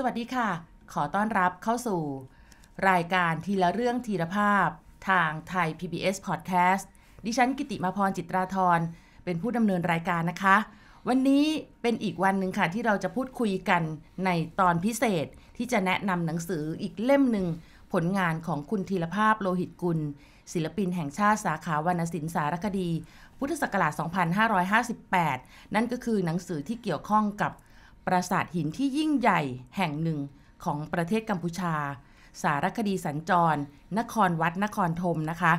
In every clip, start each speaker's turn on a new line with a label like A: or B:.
A: สวัสดีค่ะ ขอต้อนรับเข้าสู่ รายการทีละเรื่องทีละภาพทางไทย PBS Podcast ดิฉันกิติมาพรจิตราธรเป็นผู้ดำเนินรายการนะคะ วันนี้เป็นอีกวันหนึ่งค่ะที่เราจะพูดคุยกันในตอนพิเศษที่จะแนะนำหนังสืออีกเล่มหนึ่งผลงานของคุณทีละภาพโลหิตกุล ศิลปินแห่งชาติสาขาวรรณศิลป์สารคดี พุทธศักราช 2558 นั่นก็คือหนังสือที่เกี่ยวข้องกับปราสาทหินที่ยิ่งใหญ่แห่งหนึ่งของประเทศกัมพูชาสารคดีสัญจร นครวัดนครธมนะคะ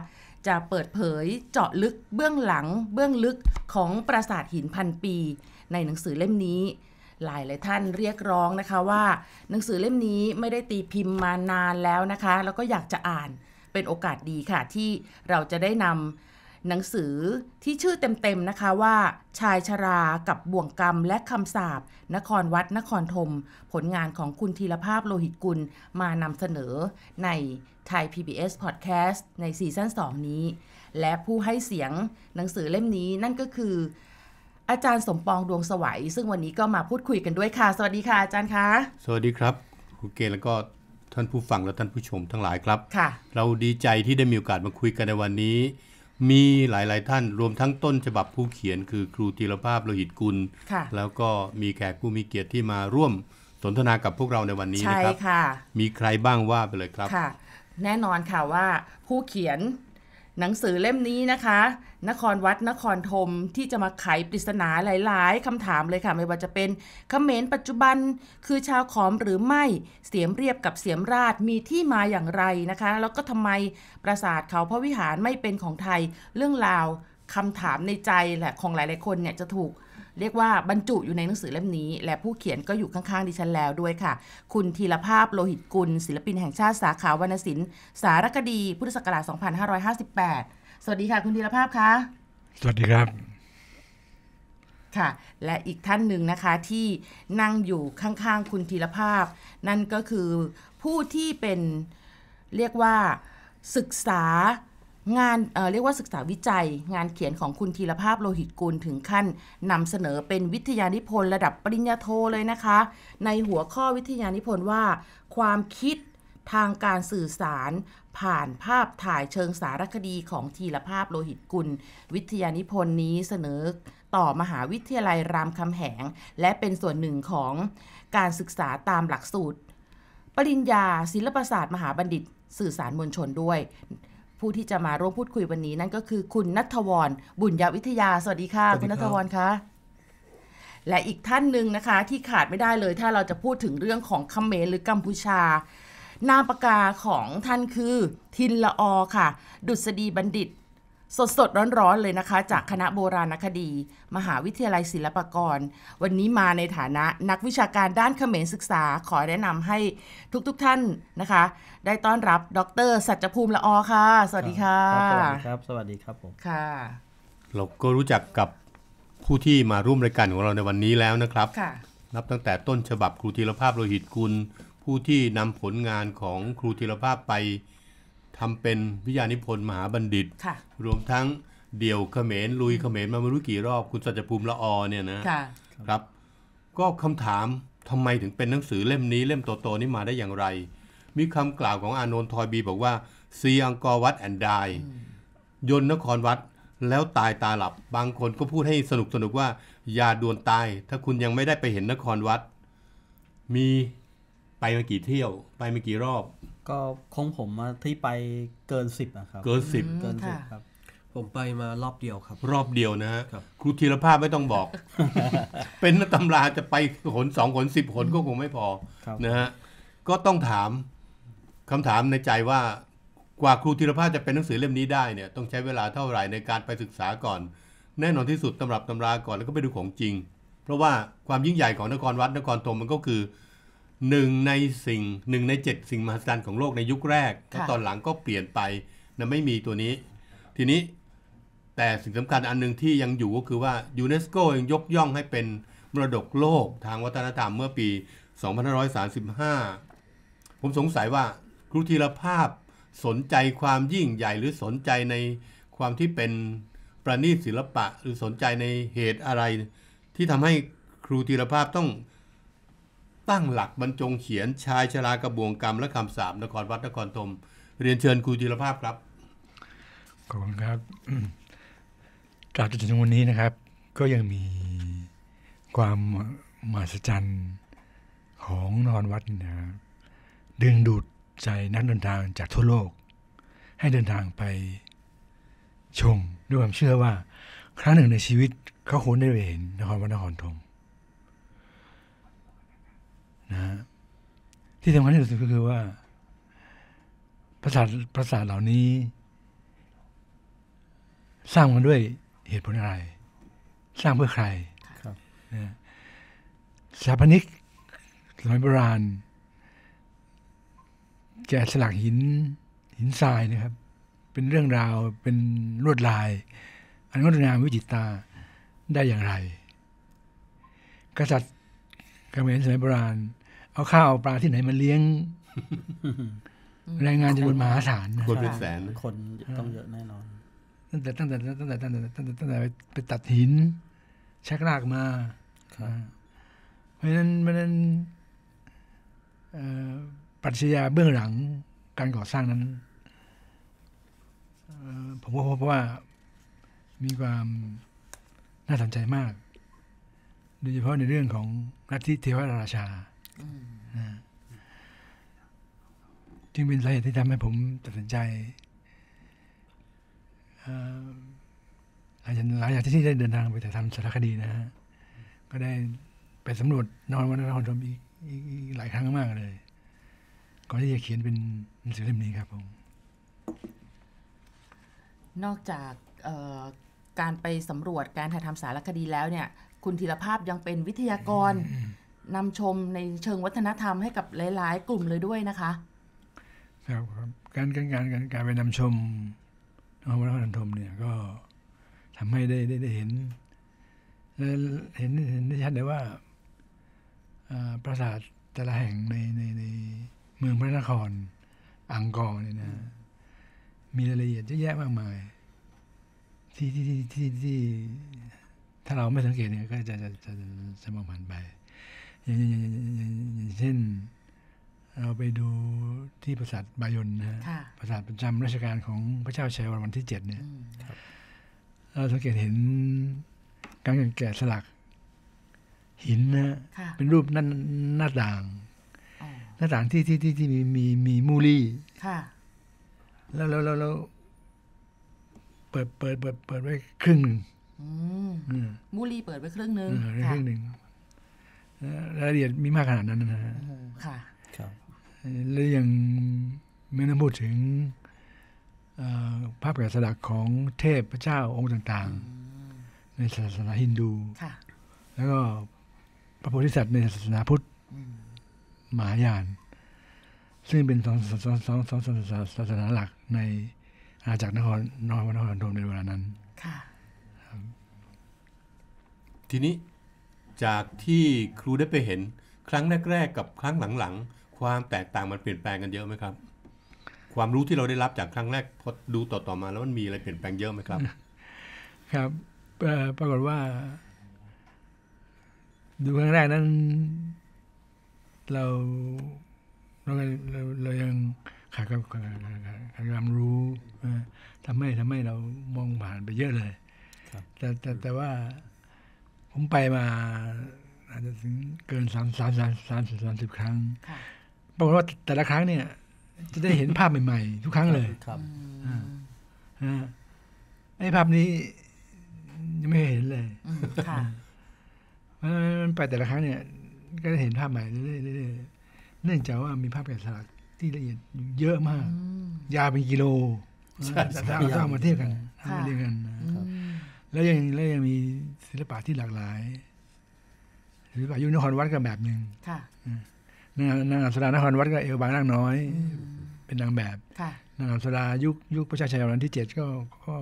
A: จะเปิดเผยเจาะลึกเบื้องหลังเบื้องลึกของปราสาทหินพันปี ในหนังสือเล่มนี้ หลายหลายท่านเรียกร้องนะคะว่าหนังสือเล่มนี้ไม่ได้ตีพิมพ์มานานแล้วนะคะแล้วก็อยากจะอ่านเป็นโอกาสดีค่ะที่เราจะได้นำหนังสือที่ชื่อเต็มๆนะคะว่า ชายชรากับบ่วงกรรมและคำสาบนครวัดนครธมผลงานของคุณธีรภาพโลหิตกุลมานำเสนอในไทย PBS Podcast ในซีซั่น2 นี้ และผู้ให้เสียงหนังสือเล่มนี้นั่นก็คือ อาจารย์สมปองดวงสวัย ซึ่งวันนี้ก็มาพูดคุยกันด้วยค่ะ สวัสดีค่ะอาจารย์คะ
B: สวัสดีครับคุณเกแล้วก็ท่านผู้ฟังและท่านผู้ชมทั้งหลายครับเราดีใจที่ได้มีโอกาสมาคุยกันในวันนี้มีหลายๆท่านรวมทั้งต้นฉบับผู้เขียน คือครูธีรภาพโลหิตกุลแล้วก็มีแขกผู้มีเกียรติที่มาร่วมสนทนากับพวกเราในวันนี้นะครับมีใครบ้างว่าไปเลย
A: ครับแน่นอนค่ะว่าผู้เขียนหนังสือเล่มนี้นะคะ นครวัด นครธม ที่จะมาไขปริศนาหลายๆคำถามเลยค่ะ ไม่ว่าจะเป็นเขมรปัจจุบันคือชาวขอมหรือไม่เสียมเรียบกับเสียมราชมีที่มาอย่างไรนะคะ แล้วก็ทำไมปราสาทเขาพระวิหารไม่เป็นของไทยเรื่องราวคำถามในใจแหละของหลายๆคนเนี่ยจะถูกเรียกว่าบรรจุอยู่ในหนังสือเล่มนี้และผู้เขียนก็อยู่ข้างๆ ดิฉันแล้วด้วยค่ะ คุณธีรภาพโลหิตกุล ศิลปินแห่งชาติสาขาวรรณศิลป์สารคดีพุทธศักราช2558 สวัสดีค่ะ คุณธีรภาพคะ สวัสดีครับค่ะและอีกท่านหนึ่งนะคะที่นั่งอยู่ข้างๆ คุณธีรภาพ นั่นก็คือผู้ที่เป็นเรียกว่าศึกษางานเเรียกว่าศึกษาวิจัยงานเขียนของคุณธีรภาพโลหิตกุลถึงขั้นนำเสนอเป็นวิทยานิพนธ์ระดับปริญญาโทเลยนะคะ ในหัวข้อวิทยานิพนธ์ว่าความคิดทางการสื่อสารผ่านภาพถ่ายเชิงสารคดีของธีรภาพโลหิตกุล วิทยานิพนธ์นี้เสนอต่อมหาวิทยาลัยรามคำแหง และเป็นส่วนหนึ่งของการศึกษาตามหลักสูตร ปริญญาศิลปศาสตร์ มหาบัณฑิต สื่อสารมวลชนด้วยผู้ที่จะมาร่วมพูดคุยวันนี้นั่นก็คือ คุณนัทวร บุญยวิทยา สวัสดีค่ะ คุณนัทวรคะ และอีกท่านหนึ่งนะคะที่ขาดไม่ได้เลยถ้าเราจะพูดถึงเรื่องของเขมรหรือกัมพูชานามปากกาของท่านคือทินละออค่ะ ดุษฎีบัณฑิตสดสดร้อนๆเลยนะคะ จากคณะโบราณคดี มหาวิทยาลัยศิลปากร วันนี้มาในฐานะนักวิชาการด้านเขมรศึกษาขอแนะนำให้ทุกๆทท่านนะคะ ได้ต้อนรับดร สัจภูมิละอค่ะ สวัสดีค่ะ สวัสดี
B: ครับสวัสดีครับผมค่ะเราก็รู้จักกับผู้ที่มาร่วมรายการของเราในวันนี้แล้วนะครับนับตั้งแต่ต้นฉบับครูธีรภาพโลหิตกุล ผู้ที่นำผลงานของครูธีรภาพไปทำเป็นวิญานิพนธ์มหาบัณฑิต รวมทั้งเดี่ยวเขมรลุยเขมรมาไม่รู้กี่รอบ คุณสัจภูมิละอเนี่ยนะครับ ก็คำถามทำไมถึงเป็นหนังสือเล่มนี้ เล่มโตๆนี้มาได้อย่างไร มีคำกล่าวของอานนท์ทอยบีบอกว่าซีอังกอวัดแอนดายยนนครวัดแล้วตายตาหลับ บางคนก็พูดให้สนุกสนุกว่าอย่าด่วนตาย ถ้าคุณยังไม่ได้ไปเห็นนครวัด มีไปมากี่เที่ยวไปมากี่รอบก็คงผมมาที่ไปเกินสิบนะครับ เกินสิบเกินสิบ
C: ครับผมไปมารอบเดียวครับ รอบเดียวนะฮะ
B: ครูธีรภาพไม่ต้องบอก เป็นตำราจะไปขนสองขนสิบขนก็คงไม่พอนะฮะก็ต้องถามคำถามในใจว่า กว่าครูธีรภาพจะเป็นหนังสือเล่มนี้ได้เนี่ย ต้องใช้เวลาเท่าไหร่ในการไปศึกษาก่อน แน่นอนที่สุดตำรับตำราก่อนแล้วก็ไปดูของจริง เพราะว่าความยิ่งใหญ่ของนครวัดนครธมมันก็คือหนึ่งในสิ่งหนึ่งในเจ็ดสิ่งมหัศจรรย์ของโลกในยุคแรกแล้วตอนหลังก็เปลี่ยนไปนะไม่มีตัวนี้ ทีนี้แต่สิ่งสำคัญอันหนึ่งที่ยังอยู่ก็คือว่ายูเนสโกยังยกย่องให้เป็นมรดกโลกทางวัฒนธรรมเมื่อปี 2535 ผมสงสัยว่าครูธีรภาพสนใจความยิ่งใหญ่ หรือสนใจในความที่เป็นประณีตศิลปะหรือสนใจในเหตุอะไร ที่ทำให้ครูธีรภาพต้องั้งหลักบรรจงเขียน ชายชรากระบวงกรรมและคำสาบนครวัดนครธมเรียนเชิญครูจิรภาพครับ
D: ขอบคุณครับ จากจนถึงวันนี้นะครับ ก็ยังมีความมหัศจรรย์ของนอนวัดนะดึงดูดใจนักเดินทางจากทั่วโลก ให้เดินทางไปชมด้วยความเชื่อว่า ครั้งหนึ่งในชีวิตเขาควรได้เห็น นครวัดนครธมนะที่สำคัญที่สุดก็คือว่าประสาทประสาทเหล่านี้ สร้างมันด้วยเหตุผลอะไร สร้างเพื่อใครนะสถาปนิกสมัยโบราณแกะสลักหิน หินทรายนะครับ เป็นเรื่องราวเป็นลวดลาย อันงดงาม วิจิตตาได้อย่างไร กษัตริย์กเมรสมัยโบราณเอาข้าวเอาปลาที่ไหนมาเลี้ยง แรงงานจำนวนมหาศาลคนเป็นแสน คนต้องเยอะแน่นอนตั้งแต่ตั้งแต่ตั้งแต่ตั้งแต่ตั้งแต่ตั้งแต่ไปตัดหิน ชักรากมาเพราะนั้นเพราะนั้นปรัชญาเบื้องหลัง การก่อสร้างนั้นผมก็พบว่ามีความน่าสนใจมากโดยเฉพาะในเรื่องของรัฐที่เทวราชาจึงเป็นสาเหตุที่ทำให้ผมตัดสินใจหลจจาหลายอย่างที่ได้เดินทางไปถ่ายทำสารคดีนะฮะ ก็ได้ไปสำรวจนอนวันนครธมอีกหลายครั้งมากเลยก่อนที่จะเขียนเป็นหนังสือเล่มนี้ครับผม
A: นอกจากการไปสำรวจการถ่ายทำสารคดีแล้วเนี่ย คุณธีรภาพยังเป็นวิทยากรนำชมในเชิงวัฒนธรรมให้กับหลาย ๆ กลุ่มเลยด้วยนะคะ
D: ครับ การการการการการไปนำชมวัฒนธรรมเนี่ยก็ทำให้ได้ได้ได้เห็นเห็น เห็นได้ชัดเลยว่า ปราสาทแต่ละแห่งในในในเมืองพระนครอังกอร์เนี่ยนะ มีรายละเอียดเยอะแยะมากมายที่ที่ที่ที่ที่ถ้าเราไม่สังเกตเนี่ยก็จะจะจะจะมองผ่านไปอย่างเช่นเราไปดูที่ปราสาทบายอนนะฮะปราสาทประจำราชการของพระเจ้าชัยวรมันที่เจ็ดเนี่ยเราสังเกตเห็นการแกะสลักหินนะเป็นรูปน้าหน้าต่างหน้าต่างที่ที่ที่ที่มีมีมีมูลี่แล้วแล้วแล้วแล้วเปิดเปิดเปิดเปิดไว้ครึ่งหนึ่ง
A: มูลี่เปิดไว้ครึ่งหนึ่งครึ่ง
D: หนึ่งรายละเอียดมีมากขนาดนั้นนะฮะค่ะ แล้วยังไม่อนพูดถึงภาพแกะสลักของเทพพระเจ้าองค์ต่างๆ ในศาสนาฮินดู ค่ะ แล้วก็พระโพธิสัตว์ในศาสนาพุทธ มหายาน ซึ่งเป็นสองสองสองสองศาสนาหลักในอาณาจักรนครนครนครธมในเวลานั้น ค่ะ
B: ทีนี้จากที่ครูได้ไปเห็น ครั้งแรกๆกับครั้งหลังๆความแตกต่างมันเปลี่ยนแปลงกันเยอะไหมครับ ความรู้ที่เราได้รับจากครั้งแรกพอดูต่อๆมาแล้วมันมีอะไรเปลี่ยนแปลงเยอะไหมครับ
D: ครับปรากฏว่า ดูครั้งแรกนั้น เราเราเราเรายังขาดความขาดามรู้ ทำให้ทำให้เรามองผ่านไปเยอะเลยแต่แต่แต่ว่าผมไปมาอาจจะถึงเกินสามสามสามสามสิบามสิบครั้ง ปรากฏว่าแต่ละครั้งเนี่ย จะได้เห็นภาพใหม่ๆทุกครั้งเลย ครับไอ้ภาพนี้ยังไม่เห็นเลยมันไปแต่ละครั้งเนี่ย ก็ได้เห็นภาพใหม่เรื่อยๆเนื่องจากว่ามีภาพแกะสลักที่ละเอียดเยอะมาก ยาวเป็นกิโลถ้าเามาเทียบกันเมาเรียกันครับแล้วยังแล้วยังมีศิลปะที่หลากหลายศิลปะยุคนครวัดก็แบบหนึ่งนางนางอัศรานครวัดก็เอวบางนางน้อย เป็นนางแบบนางอัศรายุคยุคพระชาชัยรันที่เจ็ดก็ก็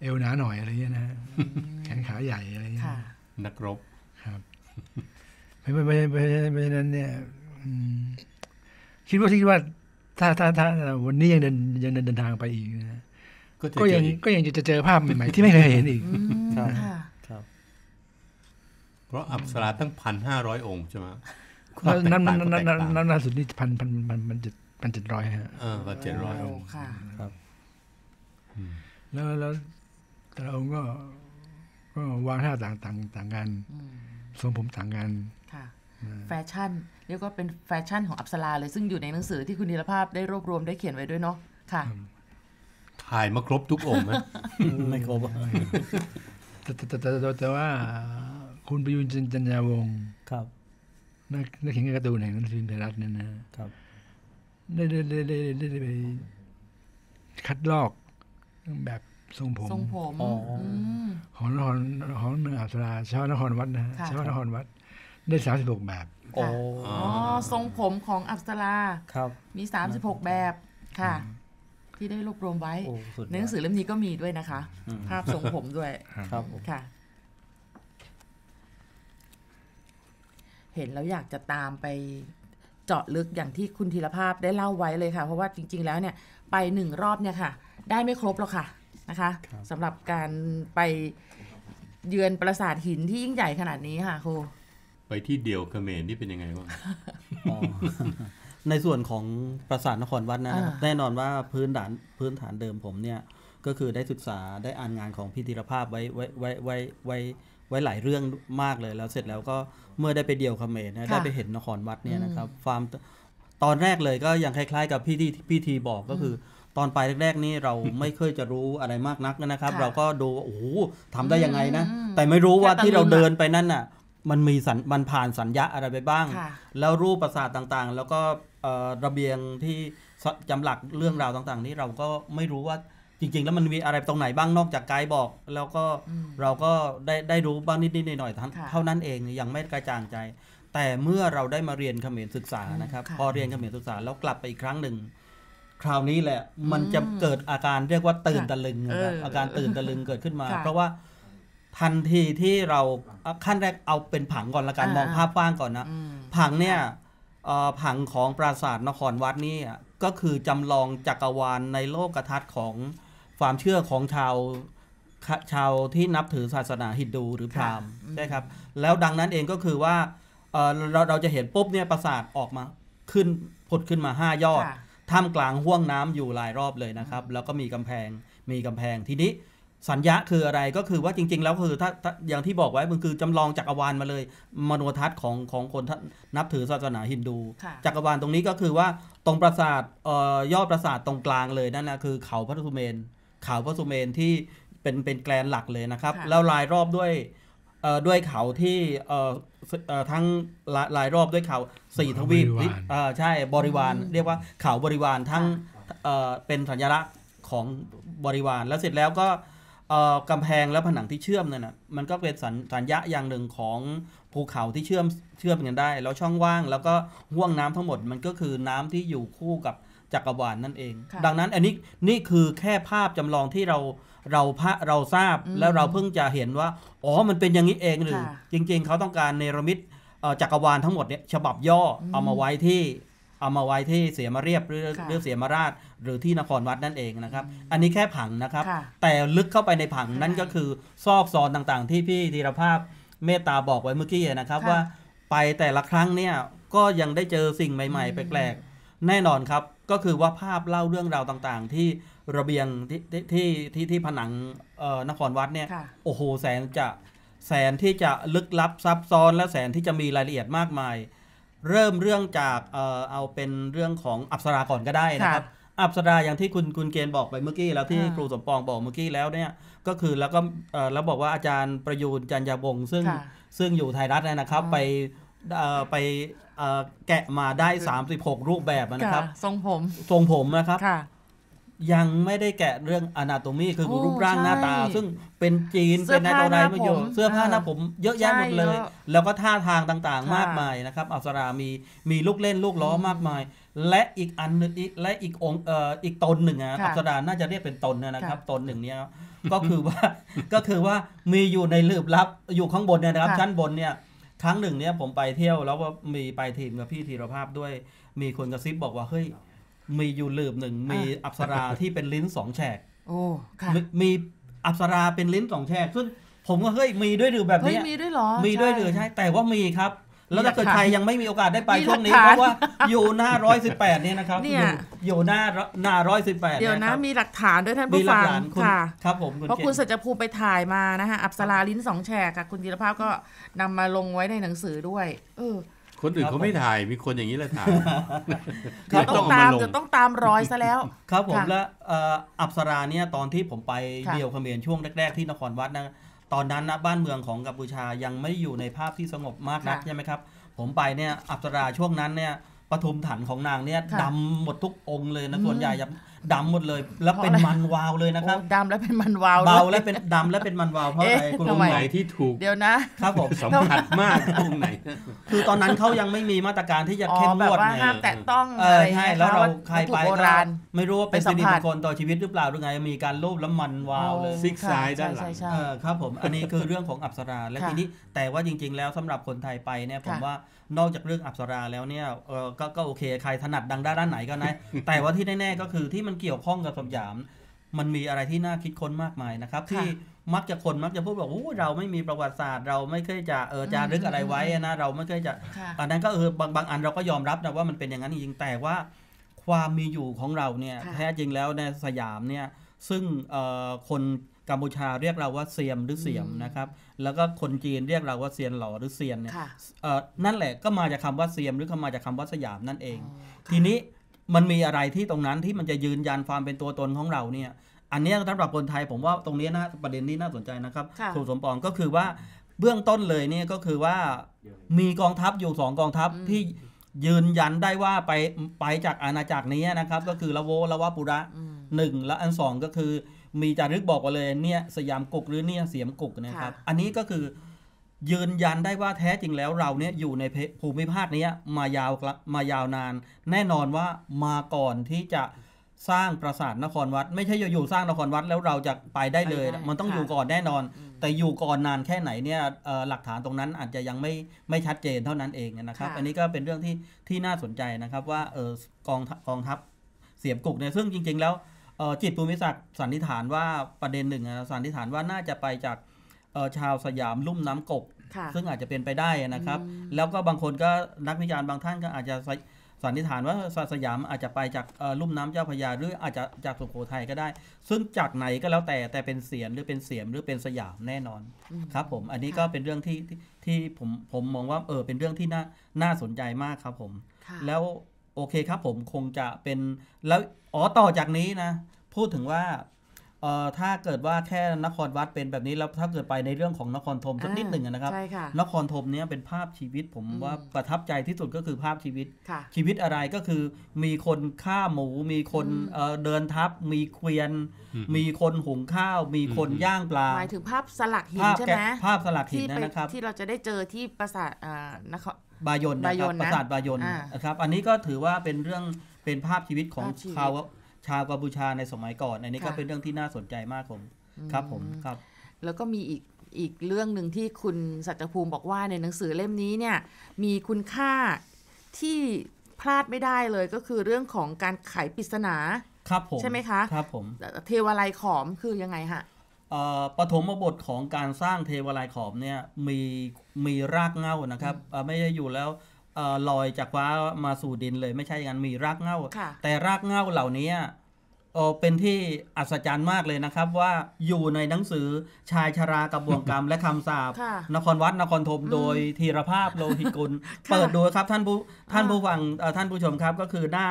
D: เอวหนาหน่อยอะไรเงี้ยนะแขนขาใหญ่อะไรเงี้ย
B: นักรบครับ
D: เพราะเพราะฉะนั้น เนี่ยคิดว่าคิดว่าถ้าถ้าถ้าวันนี้ยังเดินยังเดินทางไปอีกนะก็ยังก็ยังจะเจอภาพใหม่ ๆ ที่ไม่เคยเห็นอีกคร
B: ับ เพราะอัปสราตั้งพันห้าร้อยองค์ใช่ไหมนั่นนั่นนั่นน
D: ั่นล่าสุดนี่พันพันพันพันเจ็ดพันเจ็ดร้อยฮะเออพันเจ็ดร้อยองค์ครับแล้วแล้วแต่ละองค์ก็ก็วางท่าต่างต่างต่างกันทรงผมต่างกัน
A: ค่ะแฟชั่น เรียกว่าเป็นแฟชั่นของอัปสราเลยซึ่งอยู่ในหนังสือที่คุณธีรภาพได้รวบรวม ได้เขียนไว้ด้วยเนาะค่ะ
B: ถ่ายมาครบทุกองไหมไม่ครบ
D: แต่ว่าคุณประยุนจันยาวงศ์ครับนักนักเขียนการ์ตูนแห่งนัสือไทยรัฐเนี่ยนะครับได้ได้ได้ได้ได้ไปคัดลอก แบบทรงผม ทรงผมของนครของเนืออัศราชาวนครวัดนะชาวนครวัด ได้สามสิบหกแบบอ๋อ
A: ทรงผมของอัศราครับ มีสามสิบหกแบบค่ะที่ได้รวบรวมไว้ ในหนังสือเล่มนี้ก็มีด้วยนะคะ ภาพทรงผมด้วย ครับค่ะ เห็นแล้วอยากจะตามไปเจาะลึกอย่างที่คุณธีรภาพได้เล่าไว้เลยค่ะ เพราะว่าจริง ๆ แล้วเนี่ยไปหนึ่งรอบเนี่ยค่ะ ได้ไม่ครบหรอกค่ะนะคะสำหรับการไปเยือนปราสาทหินที่ยิ่งใหญ่ขนาดนี้ค่ะครู
B: ไปที่เดียวเขมรนี่เป็นยังไงบ้างในส่วนของปราสาทนครวัด
E: นะครับแน่นอนว่าพื้นฐานพื้นฐานเดิมผมเนี่ยก็คือได้ศึกษาได้อ่านงานของพี่ธีรภาพไว้ไว้ไว้ไว้ไว้ไวหลายเรื่องมากเลย แล้วเสร็จแล้วก็เมื่อได้ไปเดี่ยวคเมรนได้ไปเห็นนครวัดเนี่ยนะครับความตอนแรกเลยก็ยังคล้าย ๆกับพี่ที่พี่ทีบอกก็คือ ตอนไปแรกๆนี่เราไม่เคยจะรู้อะไรมากนักนะครับ เราก็ดูโอ้โหทำได้ยังไงนะ แต่ไม่รู้ว่าที่เราเดินไปนั่นน่ะ มันมีสันมันผ่านสัญญาอะไรไปบ้าง แล้วรูปประสาทต่างๆ แล้วก็ระเบียงที่จำหลักเรื่องราวต่าง ๆ นี้ เราก็ไม่รู้ว่าจริงๆแล้วมันมีอะไรตรงไหนบ้างนอกจากไกด์บอก แล้วก็เราก็ได้ได้รู้บ้างนิดๆหน่อยๆเท่านั้นเองยังไม่กระจ่างใจ แต่เมื่อเราได้มาเรียนเขมรศึกษานะครับ พอเรียนเขมรศึกษาแล้วกลับไปอีกครั้งหนึ่งคราวนี้แหละมันจะเกิดอาการเรียกว่าตื่นตะลึงนะครับอาการตื่นตะลึงเกิดขึ้นมา เพราะว่าทันทีที่เราขั้นแรกเอาเป็นผังก่อนละกันมองภาพกว้างก่อนนะผังเนี่ยผังของปราสาทนครวัดนี่ก็คือจำลองจักรวาลในโลกกระทัดของความเชื่อของชาวชาวที่นับถือศาสนาฮินดูหรือพราหมณ์ใช่ครับแล้วดังนั้นเองก็คือว่าเราเราจะเห็นปุ๊บเนี่ยปราสาทออกมา ขึ้นผดขึ้นมา 5 ยอด ท่ามกลางห้วงน้ำอยู่หลายรอบเลยนะครับ แล้วก็มีกำแพงมีกำแพงทีนี้สัญญาคืออะไรก็คือว่าจริง ๆ แล้วคือถ้าอย่างที่บอกไว้มันคือจำลองจักรวาลมาเลยมโนทัศน์ของของคนนับถือศาสนาฮินดูจักรวาลตรงนี้ก็คือว่าตรงปราสาทยอดปราสาทตรงกลางเลยนั่นแหละคือเขาพระสุเมน เขาพระสุเมนที่เป็นเป็นแกลนหลักเลยนะครับ แล้วรายรอบด้วยด้วยเขาที่ทั้งรายรอบด้วยเขาสี่ทวีปใช่บริวารเรียกว่าเขาบริวารทั้งเป็นสัญลักษณ์ของบริวารแล้วเสร็จแล้วก็กำแพงและผนังที่เชื่อมนั่นนะมันก็เป็นสัญสัญญะอย่างหนึ่งของภูเขาที่เชื่อมเชื่อมกันได้ แล้วช่องว่าง แล้วก็ห่วงน้ำทั้งหมดมันก็คือน้ำที่อยู่คู่กับจักรวาลนนั่นเอง ดังนั้นอันนี้นี่คือแค่ภาพจำลองที่เรา เราพระเราทราบ แล้วเราเพิ่งจะเห็นว่า อ๋อมันเป็นอย่างนี้เองหรือจริงๆ เขาต้องการเนรมิตจักรวาลทั้งหมดเนี่ยฉบับย่อเอามาไว้ที่เอามาไว้ที่เสียมาเรียบหรือเรือเสียมาราชหรือที่นครวัดนั่นเองนะครับอันนี้แค่ผังนะครับ แต่ลึกเข้าไปในผังนั่นก็คือซอกซอนต่างๆ ที่พี่ธีรภาพเมตตาบอกไว้เมื่อกี้นะครับว่า ไปแต่ละครั้งเนี่ย ก็ยังได้เจอสิ่งใหม่ๆแปลกๆแน่นอนครับ ก็คือว่าภาพเล่าเรื่องราวต่างๆ ที่ระเบียงที่ที่ที่ที่ผนังนครวัดเนี่ยโอ้โหแสนจะแสนที่จะลึกลับซับซ้อนและแสนที่จะมีรายละเอียดมากมายเริ่มเรื่องจากเอ่อเอาเป็นเรื่องของอัปสราก่อนก็ได้นะครับ อัปสราอย่างที่คุณคุณเกณฑ์บอกไปเมื่อกี้แล้วที่ครูสมปองบอกเมื่อกี้แล้วเนี่ยก็คือ แล้วก็เอ่อแล้วบอกว่าอาจารย์ประยูนจันยาวงซึ่งซึ่งอยู่ไทยรัฐนะครับไปเอ่อไปเอ่อแกะมาได้ 36 รูปแบบนะครับ ทรงผม ทรงผมนะครับยังไม่ได้แกะเรื่องอนาโตมีคือรูปร่างหน้าตา ซึ่งเป็นจีน เป็นนายตัวใดม่อยู่เสื้อผ้าหน้าผมเยอะแยะหมดเลย แล้วก็ท่าทางต่างๆมากมายนะครับ อัสรามีมีลูกเล่นลูกล้อมากมาย และอีกอันนึงและอีกองเอ่ออีกตนหนึ่งอะอัสราน่าจะเรียกเป็นตนนะครับ ตนหนึ่งเนี้ยก็คือว่าก็คือว่ามีอยู่ในลืบลับอยู่ข้างบนเนี่ยนะครับชั้นบนเนี่ยครั้งหนึ่งเนี่ยผมไปเที่ยวแล้วว่ามีไปทีมกับพี่ธีรภาพด้วยมีคนกระซิบบอกว่าเฮ้ยมีอยู่ลืมหนึ่งมีอัปสราที่เป็นลิ้นสองแฉก โอ้ค่ะ มีอัปสราเป็นลิ้นสองแฉกซึ่งผมก็เฮ้ยมีด้วยหรือแบบนี้มีด้วยหรอมีด้วยหรือใช่แต่ว่ามีครับ แล้วถ้าเกิดใครยังไม่มีโอกาสได้ไปช่วงนี้ เพราะว่าอยู่หน้าร้อยสิบแปดเนี่ยนะครับอยู่หน้าหน้าร้อยสิบแปดเดี๋ยวนะมีห
A: ลักฐานด้วยท่านผู้ฟังค่ะ
E: ครับผมเพราะคุณสั
A: จภูมิไปถ่ายมานะฮะอัปสราลิ้นสองแฉกค่ะคุณธีรภาพก็นำมาลงไว้ในหนังสือด้วย เออ
B: คนอื่นเขาไม่ถ่าย มีคนอย่างนี้แหละถ่ายจะต้องตามจะต้อ
A: งตามรอยซะแล้ว ครับผมและ
E: อับสราเนี่ยตอนที่ผมไปเดี่ยวเขมรช่วงแรกๆที่นครวัดนะ ตอนนั้นนะบ้านเมืองของกัมพูชายังไม่อยู่ในภาพที่สงบมากนักใช่ไหมครับ ผมไปเนี่ยอับสราช่วงนั้นเนี่ยปฐุมถันของนางเนี่ยดำหมดทุกองค์เลยนะส่วนใหญ่ดำหมดเลยแล้วเป็นมันวาวเลยนะครับ
A: ดำแล้วเป็นมันวาวเบาแล้วเป็น
E: ดำแล้วเป็นมันวาวเพราะอะไรตรงไหนที่ถูกเดี๋ยวนะครับผมสัมผัส
B: มากตรงไหน
E: คือตอนนั้นเขายังไม่มีมาตรการที่จะเข้มงวดไงห่าแต่ต้องเใช่แล้วเราใครไปก็ไม่รู้ว่าเป็นสิริมงคลต่อชีวิตหรือเปล่าหรือไง มีการโลบแล้วมันวาวเลยซิกซ้ายด้านหลังครับผมอันนี้คือเรื่องของอัปสรา และทีนี้แต่ว่าจริงๆ แล้วสำหรับคนไทยไปเนี่ยผมว่านอกจากเรื่องอับสราแล้วเนี่ยเออก็ก็โอเคใครถนัดดังด้านไหนก็นะแต่ว่าที่แน่ๆก็คือที่มันเกี่ยวข้องกับสยาม มันมีอะไรที่น่าคิดค้นมากมายนะครับ ที่มักจะคนมักจะพูดบอกว่าเราไม่มีประวัติศาสตร์เราไม่เคยจะเออจารึกอะไรไว้นะ เราไม่เคยจะอันนั้นก็เออบางบางอันเราก็ยอมรับนะว่ามันเป็นอย่างนั้นจริงแต่ว่าความมีอยู่ของเราเนี่ยแท้จริงแล้วในสยามเนี่ยซึ่งคนกัมพูชาเรียกเราว่าเซียมหรือเสียมนะครับ แล้วก็คนจีนเรียกเราว่าเซียนหล่อหรือเซียนเนี่ยนั่นแหละก็มาจากคาว่าเซียม หรือมาจากคาว่าสยามนั่นเอง ทีนี้มันมีอะไรที่ตรงนั้นที่มันจะยืนยันความเป็นตัวตนของเราเนี่ยอันนี้สำหรับคนไทยผมว่าตรงนี้นะประเด็นนี้น่าสนใจนะครับคุณสมปองก็คือว่าเบื้องต้นเลยเนี่ยก็คือว่ามีกองทัพอยู่สองกองทัพที่ยืนยันได้ว่าไปไปจากอาณาจักรนี้นะครับ ก็คือละโวละวะปุระหนึ่งและอันสองก็คือมีจารึกบอกว่าเลยเนี่ยสยามกกหรือเนี่ยเสียมกกนะครับ อันนี้ก็คือยืนยันได้ว่าแท้จริงแล้วเราเนี่ยอยู่ในภูมิภาคนี้มายาวมายาวนานแน่นอนว่ามาก่อนที่จะสร้างปราสาทนครวัด ไม่ใช่อยู่สร้างนครวัดแล้วเราจะไปได้เลยมันต้องอยู่ก่อนแน่นอน แต่อยู่ก่อนนานแค่ไหนเนี่ยหลักฐานตรงนั้นอาจจะยังไม่ไม่ชัดเจนเท่านั้นเองนะครับ อันนี้ก็เป็นเรื่องที่ที่น่าสนใจนะครับว่ากองกองทัพเสียบกุกเนี่ยซึ่งจริง ๆแล้วจิตภูมิศักดิ์สันนิษฐานว่าประเด็นหนึ่งสันนิษฐานว่าน่าจะไปจากชาวสยาม ลุ่มน้ำกบซึ่งอาจจะเป็นไปได้นะครับ แล้วก็บางคนก็นักวิจารณ์บางท่านก็อาจจะสันนิษฐานว่าสยามอาจจะไปจากลุ่มน้ำเจ้าพระยา หรืออาจจะจากสุโขทัยก็ได้ ซึ่งจากไหนก็แล้วแต่แต่เป็นเสียมหรือเป็นเสียมหรือเป็นสยามแน่นอนครับผมอันนี้ก็เป็นเรื่องที่ที่ผมผมมองว่าเออเป็นเรื่องที่น่าน่าสนใจมากครับผม แล้วโอเคครับผมคงจะเป็นแล้วอ๋อต่อจากนี้นะพูดถึงว่าเอ่อถ้าเกิดว่าแค่นครวัดเป็นแบบนี้ แล้วถ้าเกิดไปในเรื่องของนครธมสักนิดหนึ่งนะครับ นครธมเนี้ยเป็นภาพชีวิต ผมว่าประทับใจที่สุดก็คือภาพชีวิต ชีวิตอะไรก็คือ มีคนฆ่าหมู มีคนเดินทับมีเควียนมีคนหุงข้าว มีคนย่างปลาหมายถึ
A: งภาพสลักหินใช่ไหมภาพสลักหินนะครับ ที่เราจะได้เจอที่ปราสาทนครบ
E: ายนนะครับปราสาทบายนนะครับอันนี้ก็ถือว่าเป็นเรื่องเป็นภาพชีวิตของชาวชาวกัมพูชาในสมัยก่อนอันนี้ก็เป็นเรื่องที่น่าสนใจมากผมครับผมครั
A: บ แล้วก็มีอีกอีกเรื่องหนึ่งที่คุณสัจภูมิบอกว่าในหนังสือเล่มนี้เนี่ยมีคุณค่าที่พลาดไม่ได้เลยก็คือเรื่องของการไขปริศนาครับผมใช่ไหมคะครับผมเทวาลัยขอมคือยังไงฮะ
E: เอ่อปฐมบทของการสร้างเทวาลายขอมเนี่ยมีมีรากเหง้านะครับไม่ได้อยู่แล้วลอยจากฟ้ามาสู่ดินเลยไม่ใช่อย่างนั้น มีรากเหง้า แต่รากเหง้าเหล่านี้เป็นที่อัศจรรย์มากเลยนะครับว่าอยู่ในหนังสือชายชรา กับบวงกรรมและคำสาบนครวัดนครธมโดยธีรภาพโลหิตกุล เปิดดูครับท่านผู้ท่านผู้ฟังท่านผู้ชมครับก็คือหน้า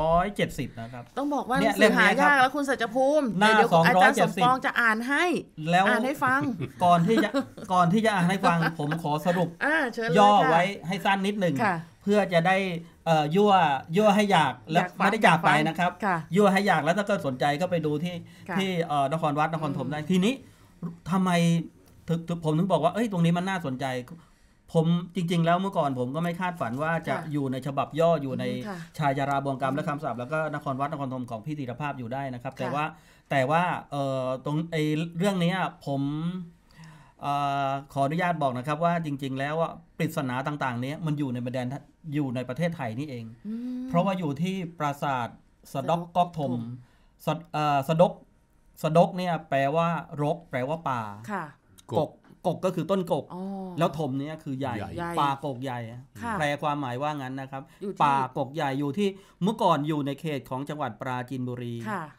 E: 270 นะครับ
A: ต้องบอกว่าเนังสืหายากแล้วคุณสัจภูมิหน้าองร้อย์สมปองจะอ่านให้แล้วอ่านให้ฟัง
E: ก่อนที่จะก่อนที่จะอ่านให้ฟัง ผมขอสรุป ย่อไว้ให้สั้นนิดหนึ่งเพื่อจะได้ยั่วยั่วให้อยากแล้วไม่ได้อยากไปนะครับยั่วให้อยากแล้วถ้าเกิดสนใจก็ไปดูที่ที่นครวัดนครธมได้ทีนี้ ทำไมถึกผมถึงบอกว่าเอ้ยตรงนี้มันน่าสนใจ ผมจริง ๆ แล้วเมื่อก่อนผมก็ไม่คาดฝันว่าจะอยู่ในฉบับย่ออยู่ในชายาราบวงกรรมและคำสาบแล้วก็นครวัดนครธมของพี่ธีรภาพอยู่ได้นะครับ แต่ว่าแต่ว่าตรงไอ้เรื่องนี้ผมขออนุญาตบอกนะครับว่าจริงๆแล้วว่าปริศนาต่างๆ นี้ มันอยู่ในประเด็นอยู่ในประเทศไทยนี่เอง เพราะว่าอยู่ที่ปราสาทสดกกอกถมสดกสดกเนี่ยแปลว่ารก แปลว่าป่า
A: ก
E: กกกก็คือต้นกก แล้วถมเนี่ยคือใหญ่ ป่ากกใหญ่ แปลความหมายว่างั้นนะครับ ป่ากกใหญ่อยู่ที่เมื่อก่อนอยู่ในเขตของจังหวัดปราจีนบุรี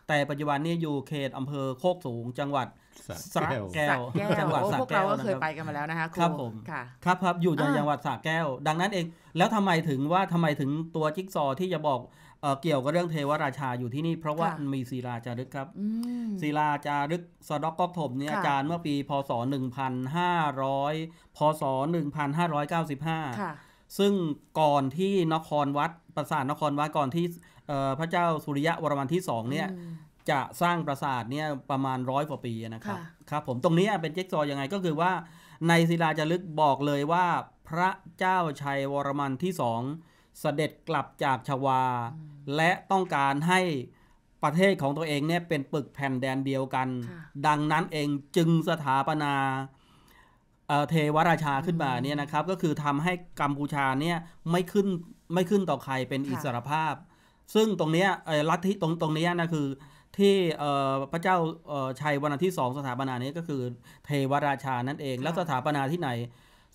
E: แต่ปัจจุบันนี้อยู่เขตอำเภอโคกสูงจังหวัดสระแก้ว จังหวัดสระแก้วพวกเราก็เคยไป
A: กันมาแล้วนะคะครับผมครับ
E: ครับอยู่ในจังหวัดสระแก้ว ดังนั้นเอง แล้วทำไมถึงว่าทำไมถึงตัวจิ๊กซอที่จะบอกเกี่ยวกับเรื่องเทวราชาอยู่ที่นี่ เพราะว่ามีศิลาจารึกครับศิลาจารึกสดอกกอกถมเนี่ย อาจารย์เมื่อปีพศ1500พศ 1595ซึ่งก่อนที่นครวัด ประสาทนครวัดก่อนที่พระเจ้าสุริยะวรมันที่สองเนี่ยจะสร้างปราสาทเนี่ยประมาณร้อยกว่าปีนะครับ ครับ ผมตรงนี้เป็นเจ๊กซอยังไง ก็คือว่าในศิลาจารึกบอกเลยว่าพระเจ้าชัยวรมันที่สองเสด็จกลับจากชวา และต้องการให้ประเทศของตัวเองเนี่ยเป็นปึกแผ่นแดนเดียวกัน ดังนั้นเองจึงสถาปนาเทวราชาขึ้นมาเนี่ยนะครับ ก็คือทำให้กัมพูชาเนี่ยไม่ขึ้นไม่ขึ้นต่อใครเป็นอิสรภาพ ซึ่งตรงเนี้ยััที่ตรงตรงนี้นะคือที่พระเจ้าชัยวันที่สองสถาปนานี้ก็คือ เทวราชานั่นเองแล้ว สถาปนาที่ไหน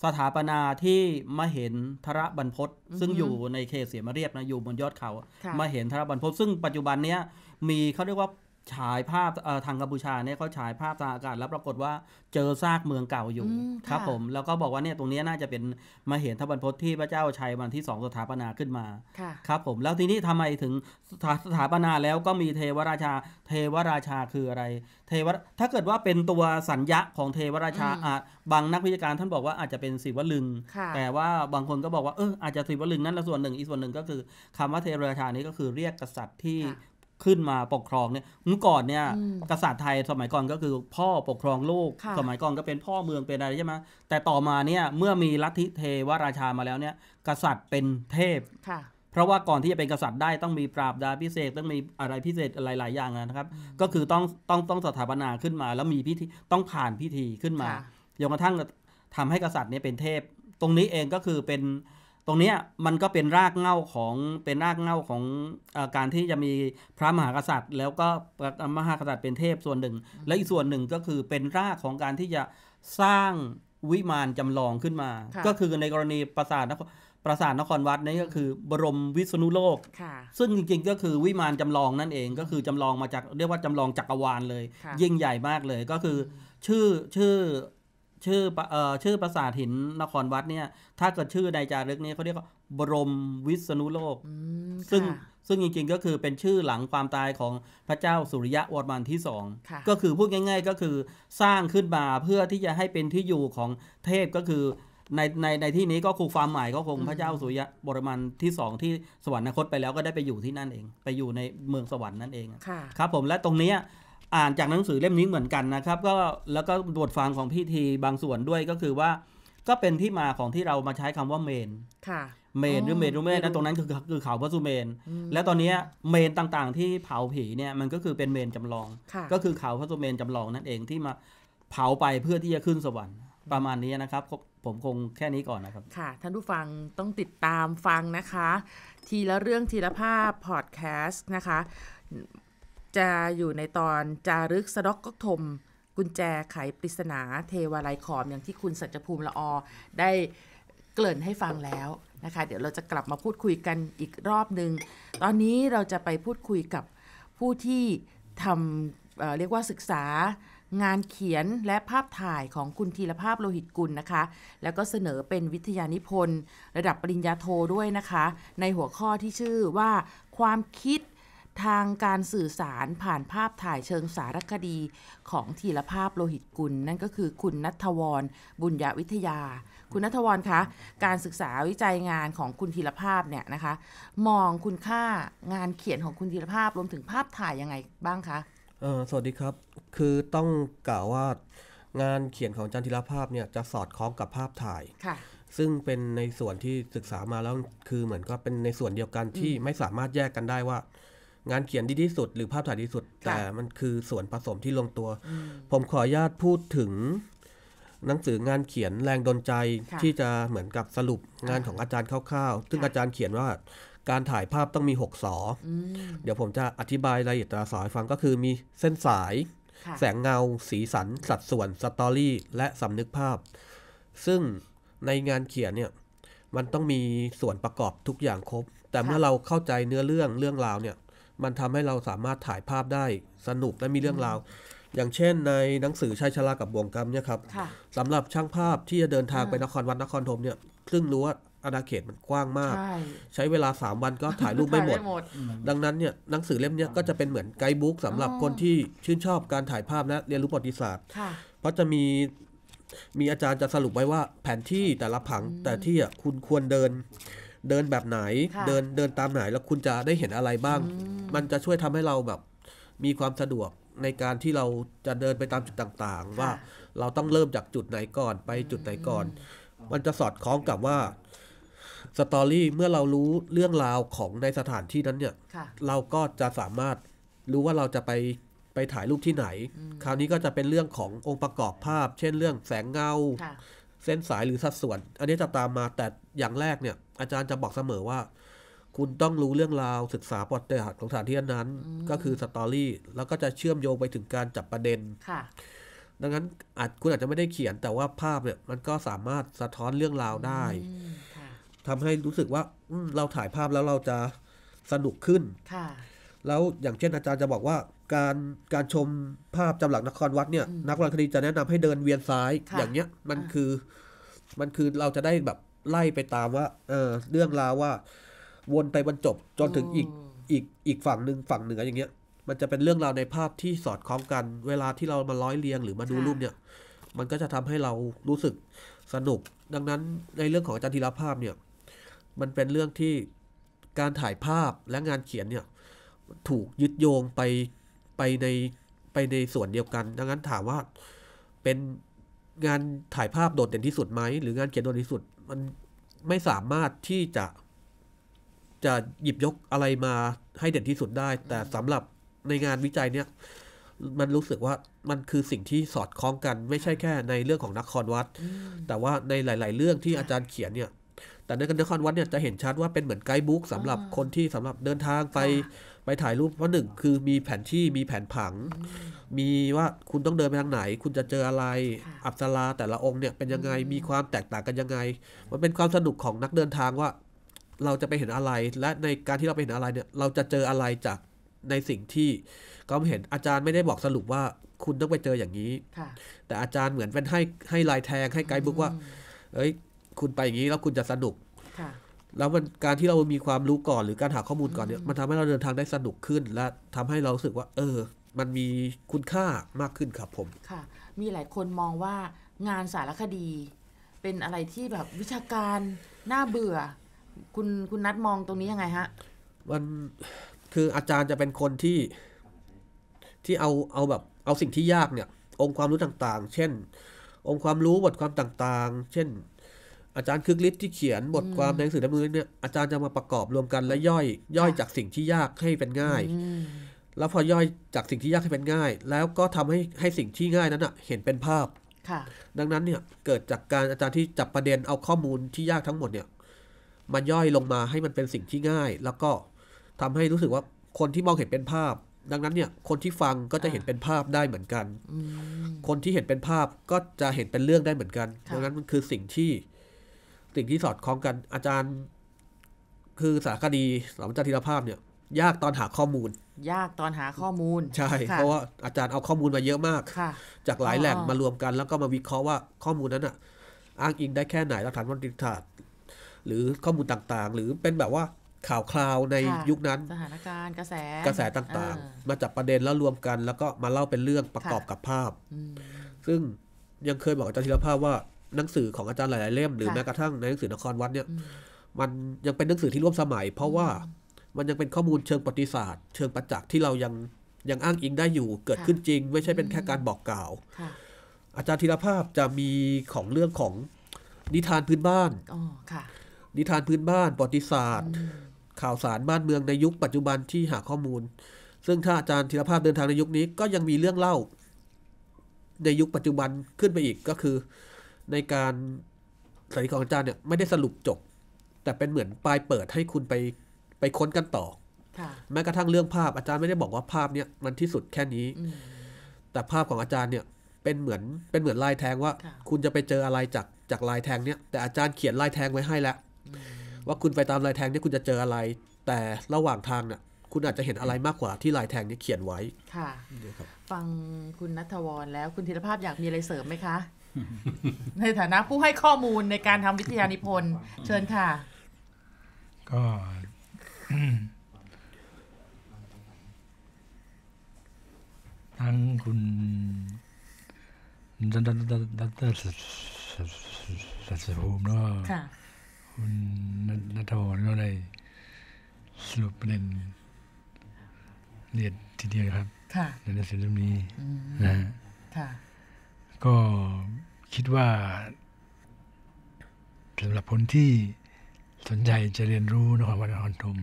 E: สถาปนาที่มาเห็นทระบรรพศซึ่งอยู่ในเขตเสียมาเรียบนะอยู่บนยอดเขา มาเห็นทระบรรพศซึ่งปัจจุบันเนี้ยมีเขาเรียกว่าฉายภาพทางกัมพูชาเนี่ยเขาฉายภาพทางอากาศแล้วปรากฏว่าเจอซากเมืองเก่าอยู่ครับผมแล้วก็บอกว่าเนี่ยตรงนี้น่าจะเป็นมาเห็นทบันพที่พระเจ้าชัยวันที่สองสถาปนาขึ้นมาครับผมแล้วทีนี้ทำไมถึงสถาปนาแล้วก็มีเทวราชา เทวราชาคืออะไรเทวถ้าเกิดว่าเป็นตัวสัญญะของเทวราชาอบางนักวิชาการท่านบอกว่าอาจจะเป็นศิวลึง แต่ว่าบางคนก็บอกว่าเอออาจจะศิวลึงนั่นละส่วนหนึ่งอีกส่วนหนึ่งก็คือ คำว่าเทวราชานี้ก็คือเรียกกษัตริย์ที่ขึ้นมาปกครองเนี่ยเมื่อก่อนเนี่ย กษัตริย์ไทยสมัยก่อนก็คือ พ่อปกครองลูกสมัยก่อนก็เป็นพ่อเมืองเป็นอะไรใช่ไหมแต่ต่อมาเนี่ยเมื่อมีลัทธิเทวราชามาแล้วเนี่ย กษัตริย์เป็นเทพเพราะว่าก่อนที่จะเป็นกษัตริย์ได้ต้องมีปราบดาพิเศษต้องมีอะไรพิเศษอะไรหลายอย่างนะครับ ก็คือต้องต้องต้องสถาปนาขึ้นมาแล้วมีพิธีต้องผ่านพิธีขึ้นมาจนกระทั่งทำให้กษัตริย์เนี่ยเป็นเทพ ตรงนี้เองก็คือเป็นตรงนี้มันก็เป็นรากเง้าของเป็นรากเง้าของอการที่จะมีพระมหากษัตริย์ แล้วก็มหากษัตริย์เป็นเทพส่วนหนึ่ง และอีกส่วนหนึ่งก็คือเป็นรากของการที่จะสร้างวิมานจำลองขึ้นมา ก็คือในกรณีปราสาทนครปราสาทนครวัดนี่ก็คือ บรมวิษณุโลกซึ่งจริงๆ ก็คือวิมานจำลองนั่นเองก็คือจำลองมาจากเรียกว่าจำลองจักรวาลเลย ยิ่งใหญ่มากเลยก็คือชื่อชื่อชื่อเอ่อชื่อปราสาทหินนครวัดเนี่ยถ้าเกิดชื่อใดจารึกนี่เขาเรียกว่า บรมวิษณุโลก ซึ่งซึ่งจริงๆก็คือเป็นชื่อหลังความตายของพระเจ้าสุริยะวรมันที่สองก็คือพูดง่าย ๆ ก็คือสร้างขึ้นมาเพื่อที่จะให้เป็นที่อยู่ของเทพก็คือ ในในในที่นี้ก็คูความหมายก็คงพระเจ้าสุริยะบรมันที่สองที่สวรรคตไปแล้วก็ได้ไปอยู่ที่นั่นเอง ไปอยู่ในเมืองสวรรค์นั่นเองครับผมและตรงนี้อ่านจากหนังสือเล่มนี้เหมือนกันนะครับก็แล้วก็บทฟังของพี่ที บางส่วนด้วยก็คือว่า ก็เป็นที่มาของที่เรามาใช้คำว่าเมนค่ะเมนหรือเมนรูเมนนะตรงนั้นคือคือเขาพระสุเมนและตอนนี้เมนต่างๆที่เผาผีเนี่ยมันก็คือเป็นเมนจำลองก็คือเขาพระสุเมนจำลองนั่นเองที่มาเผาไปเพื่อที่จะขึ้นสวรรค์ประมาณนี้นะครับ ผมคงแค่นี้ก่อนนะครับ
A: ค่ะท่านผู้ฟังต้องติดตามฟังนะคะ ทีละเรื่องทีละภาพพอดแคสต์นะคะจะอยู่ในตอนจารึกสะดอกก็ทมกุญแจไขปริศนา เทวาลัยขอม อย่างที่คุณสัจภูมิละอได้เกริ่นให้ฟังแล้วนะคะเดี๋ยวเราจะกลับมาพูดคุยกันอีกรอบหนึ่ง ตอนนี้เราจะไปพูดคุยกับผู้ที่ทำเเรียกว่าศึกษางานเขียนและภาพถ่ายของคุณธีรภาพโลหิตกุลนะคะ แล้วก็เสนอเป็นวิทยานิพนธ์ ระดับปริญญาโทด้วยนะคะ ในหัวข้อที่ชื่อว่าความคิดทางการสื่อสารผ่านภาพถ่าย เชิงสารคดีของธีรภาพโลหิตกุลนั่นก็คือ คุณนัทวร บุญญาวิทยา คุณนัทวรคะการศึกษาวิจัยงานของคุณธีรภาพเนี่ยนะคะ มองคุณค่างานเขียนของคุณธีรภาพรวมถึงภาพถ่ายยังไงบ้างคะ
C: สวัสดีครับ คือต้องกล่าวว่า งานเขียนของจันทิรภาพเนี่ยจะสอดคล้องกับภาพถ่ายค่ะ ซึ่งเป็นในส่วนที่ศึกษามาแล้วคือเหมือนก็เป็นในส่วนเดียวกันที่ไม่สามารถแยกกันได้ว่างานเขียนดีที่สุดหรือภาพถ่ายดี่สุด แต่มันคือส่วนผสมที่ลงตัว ผมขออนุญาตพูดถึงหนังสืองานเขียนแรงดนใจที่จะเหมือนกับสรุปงานของอาจารย์คร่าวๆ ซึ่งอาจารย์เขียนว่าการถ่ายภาพต้องมี 6 สอเดี๋ยวผมจะอธิบายรายละเอียดละสอให้ฟังก็คือมีเส้นสาย แสงเงา สีสัน สัดส่วนสตอรี่ และสำนึกภาพ ซึ่งในงานเขียนเนี่ยมันต้องมีส่วนประกอบทุกอย่างครบ แต่เมื่อเราเข้าใจเนื้อเรื่องเรื่องราวเนี่ยมันทำให้เราสามารถถ่ายภาพได้สนุกและมีเรื่องราวอย่างเช่น ในหนังสือชายชรากับบ่วงกรรมเนี่ยครับสำหรับช่างภาพที่จะเดินทางไปนครวัดนครธมเนี่ยครึ่งรั้วอาณาเขตมันกว้างมาก ใช้เวลา 3 วันก็ถ่ายรูปไม่หมด ดังนั้นเนี่ยหนังสือเล่มนี้ก็จะเป็นเหมือนไกด์บุ๊กสำหรับคนที่ชื่นชอบการถ่ายภาพและเรียนรู้ประวัติศาสตร์เพราะจะมีมีอาจารย์จะสรุปไว้ว่า แผนที่แต่ละผังแต่ที่คุณควรเดินเดินแบบไหนเดินเดินตามไหนแล้วคุณจะได้เห็นอะไรบ้าง มันจะช่วยทำให้เราแบบมีความสะดวกในการที่เราจะเดินไปตามจุดต่างๆ ว่าเราต้องเริ่มจากจุดไหนก่อนไปจุดไหนก่อน มันจะสอดคล้องกับว่าสตอรี่เมื่อเรารู้เรื่องราวของในสถานที่นั้นเนี่ยเราก็จะสามารถรู้ว่าเราจะไปไปถ่ายรูปที่ไหน คราวนี้ก็จะเป็นเรื่องขององค์ประกอบภาพ เช่นเรื่องแสงเงาเส้นสายหรือสัดส่วน อันนี้จะตามมาแต่อย่างแรกเนี่ย อาจารย์จะบอกเสมอว่า คุณต้องรู้เรื่องราวศึกษาประวัติศาสตร์ของสถานที่นั้น ก็คือสตอรี่แล้วก็จะเชื่อมโยงไปถึงการจับประเด็นค่ะ ดังนั้นอาจคุณอาจจะไม่ได้เขียนแต่ว่าภาพเนี่ยมันก็สามารถสะท้อนเรื่องราวได้ทำให้รู้สึกว่า เราถ่ายภาพแล้วเราจะสนุกขึ้นแล้วอย่างเช่น อาจารย์จะบอกว่าการการชมภาพจำหลักนครวัดเนี่ย นักวรรณคดีจะแนะนำให้เดินเวียนซ้ายอย่างเงี้ยมันคือ มันคือเราจะได้แบบไล่ไปตามว่าเออเรื่องราวว่า วนไปบรรจบจนถึงอีกอีกอีกฝั่งหนึ่งฝั่งเหนืออย่างเงี้ย มันจะเป็นเรื่องราวในภาพที่สอดคล้องกัน เวลาที่เรามาร้อยเรียงหรือมาดูรูปเนี่ยมันก็จะทำให้เรารู้สึกสนุก ดังนั้นในเรื่องของอาจารย์ธีรภาพเนี่ย มันเป็นเรื่องที่การถ่ายภาพและงานเขียนเนี่ยถูกยึดโยงไปไปในไปในส่วนเดียวกัน ดังนั้นถามว่าเป็นงานถ่ายภาพโดดเด่นที่สุดไหม หรืองานเขียนโดดเด่นที่สุด มันไม่สามารถที่จะจะหยิบยกอะไรมาให้เด่นที่สุดได้ แต่สำหรับในงานวิจัยเนี่ย มันรู้สึกว่ามันคือสิ่งที่สอดคล้องกันไม่ใช่แค่ในเรื่องของนักคอนวัด แต่ว่าในหลาย ๆ เรื่องที่อาจารย์เขียนเนี่ย แต่ในนักคอนวัดเนี่ยจะเห็นชัดว่าเป็นเหมือนไกด์บุ๊กสำหรับคนที่สำหรับเดินทางไปไปถ่ายรูปเพราะหนึ่งคือมีแผนที่มีแผนผัง มีว่าคุณต้องเดินไปทางไหน คุณจะเจออะไรอับสรา แต่ละองค์เนี่ยเป็นยังไงมีความแตกต่างกันยังไง มันเป็นความสนุกของนักเดินทางว่า เราจะไปเห็นอะไร และในการที่เราไปเห็นอะไรเนี่ย เราจะเจออะไรจากในสิ่งที่ ก็เห็นอาจารย์ไม่ได้บอกสรุปว่า คุณต้องไปเจออย่างนี้ แต่อาจารย์เหมือนเป็นให้ให้ลายแทงให้ไกด์บุ๊กว่า เอ้ยคุณไปอย่างนี้แล้วคุณจะสนุกแล้วมันการที่เรามีความรู้ก่อนหรือการหาข้อมูลก่อนเนี่ยมันทำให้เราเดินทางได้สนุกขึ้น และทำให้เราสึกว่า เออ มันมีคุณค่ามากขึ้นครับผม
A: ค่ะ มีหลายคนมองว่างานสารคดี เป็นอะไรที่แบบวิชาการน่าเบื่อ คุณคุณนัดมองตรงนี้ยังไงฮะ
C: มันคืออาจารย์จะเป็นคนที่ที่เอาเอาแบบ เอาสิ่งที่ยากเนี่ย องค์ความรู้ต่างๆ เช่น องค์ความรู้บทความต่างๆ เช่นอาจารย์คึกฤทธิ์ที่เขียนบทความในหนังสือดำเนินเนี่ย อาจารย์จะมาประกอบรวมกันและย่อยย่อยจากสิ่งที่ยากให้เป็นง่าย แล้วพอย่อยจากสิ่งที่ยากให้เป็นง่าย แล้วก็ทำให้ให้สิ่งที่ง่ายนั้นอ่ะเห็นเป็นภาพดังนั้นเนี่ยเกิดจากการอาจารย์ที่จับประเด็นเอาข้อมูลที่ยากทั้งหมดเนี่ยมาย่อยลงมาให้มันเป็นสิ่งที่ง่าย แล้วก็ทำให้รู้สึกว่าคนที่มองเห็นเป็นภาพ ดังนั้นเนี่ยคนที่ฟังก็จะเห็นเป็นภาพได้เหมือนกัน คนที่เห็นเป็นภาพก็จะเห็นเป็นเรื่องได้เหมือนกันดังนั้นมันคือสิ่งที่สิ่งที่สอดคล้องกันอาจารย์ คือสารคดีสาวจารธีรภาพเนี่ย ยากตอนหาข้อมูล ยากตอนหาข้อมูลใช่ เพราะว่าอาจารย์เอาข้อมูลมาเยอะมาก จากหลายแหล่งมารวมกัน แล้วก็มาวิเคราะห์ว่าข้อมูลนั้นอ่ะอ้างอิงได้แค่ไหนหลักฐานวัตถุศา์หรือข้อมูลต่างๆ หรือเป็นแบบว่าข่าวคราวในยุคนั้นส
A: ถานการณ์กระแสกระแสต่าง
C: ๆ มาจับประเด็นแล้วรวมกัน แล้วก็มาเล่าเป็นเรื่องประกอบกับภาพ ซึ่งยังเคยบอกอาจารย์ธีรภาพว่าหนังสือของอาจารย์หลายๆเล่มหรือแม้กระทั่งในหนังสือนครวัดเนี่ย มันยังเป็นหนังสือที่ร่วมสมัย เพราะว่ามันยังเป็นข้อมูลเชิงประวัติศาสตร์ เชิงประจักษ์ที่เรายังยังอ้างอิงได้อยู่เกิดขึ้นจริง ไม่ใช่เป็นแค่การบอกกล่าวอาจารย์ธีรภาพจะมีของเรื่องของนิทานพื้นบ้าน นิทานพื้นบ้านประวัติศาสตร์ข่าวสารบ้านเมืองในยุคปัจจุบันที่หาข้อมูล ซึ่งถ้าอาจารย์ธีรภาพเดินทางในยุคนี้ก็ยังมีเรื่องเล่า ในยุคปัจจุบันขึ้นไปอีกก็คือในการสาริของอาจารย์เนี่ย ไม่ได้สรุปจบแต่เป็นเหมือนปลายเปิดให้คุณไปไปค้นกันต่อแม้กระทั่งเรื่องภาพอาจารย์ไม่ได้บอกว่าภาพเนี่ยมันที่สุดแค่นี้แต่ภาพของอาจารย์เนี่ยเป็นเหมือนเป็นเหมือนลายแทงว่า คุณจะไปเจออะไรจากจากลายแทงเนี่ย แต่อาจารย์เขียนลายแทงไว้ให้แล้วว่าคุณไปตามลายแทงเนี่ยคุณจะเจออะไรแต่ระหว่างทางเนี่ยคุณอาจจะเห็นอะไรมากกว่าที่ลายแทงนี้เขียนไว้
A: ค่ะฟังคุณนัทวรแล้วคุณธีรภาพอยากมีอะไรเสริมไหมคะในฐานะผู้ให้ข้อมูลในการทำวิทยานิพนธ์เชิญค่ะ
D: ก็ ทั้งคุณดัตดัตเตอร์สัตภูมิเนาะคุณนัทธรก็ได้สรุปประเด็นเรียนทีเดียวครับ ในหนังสือเล่มนี้นะคะก็คิดว่าสำหรับคนที่สนใจจะเรียนรู้นครวัดนครธม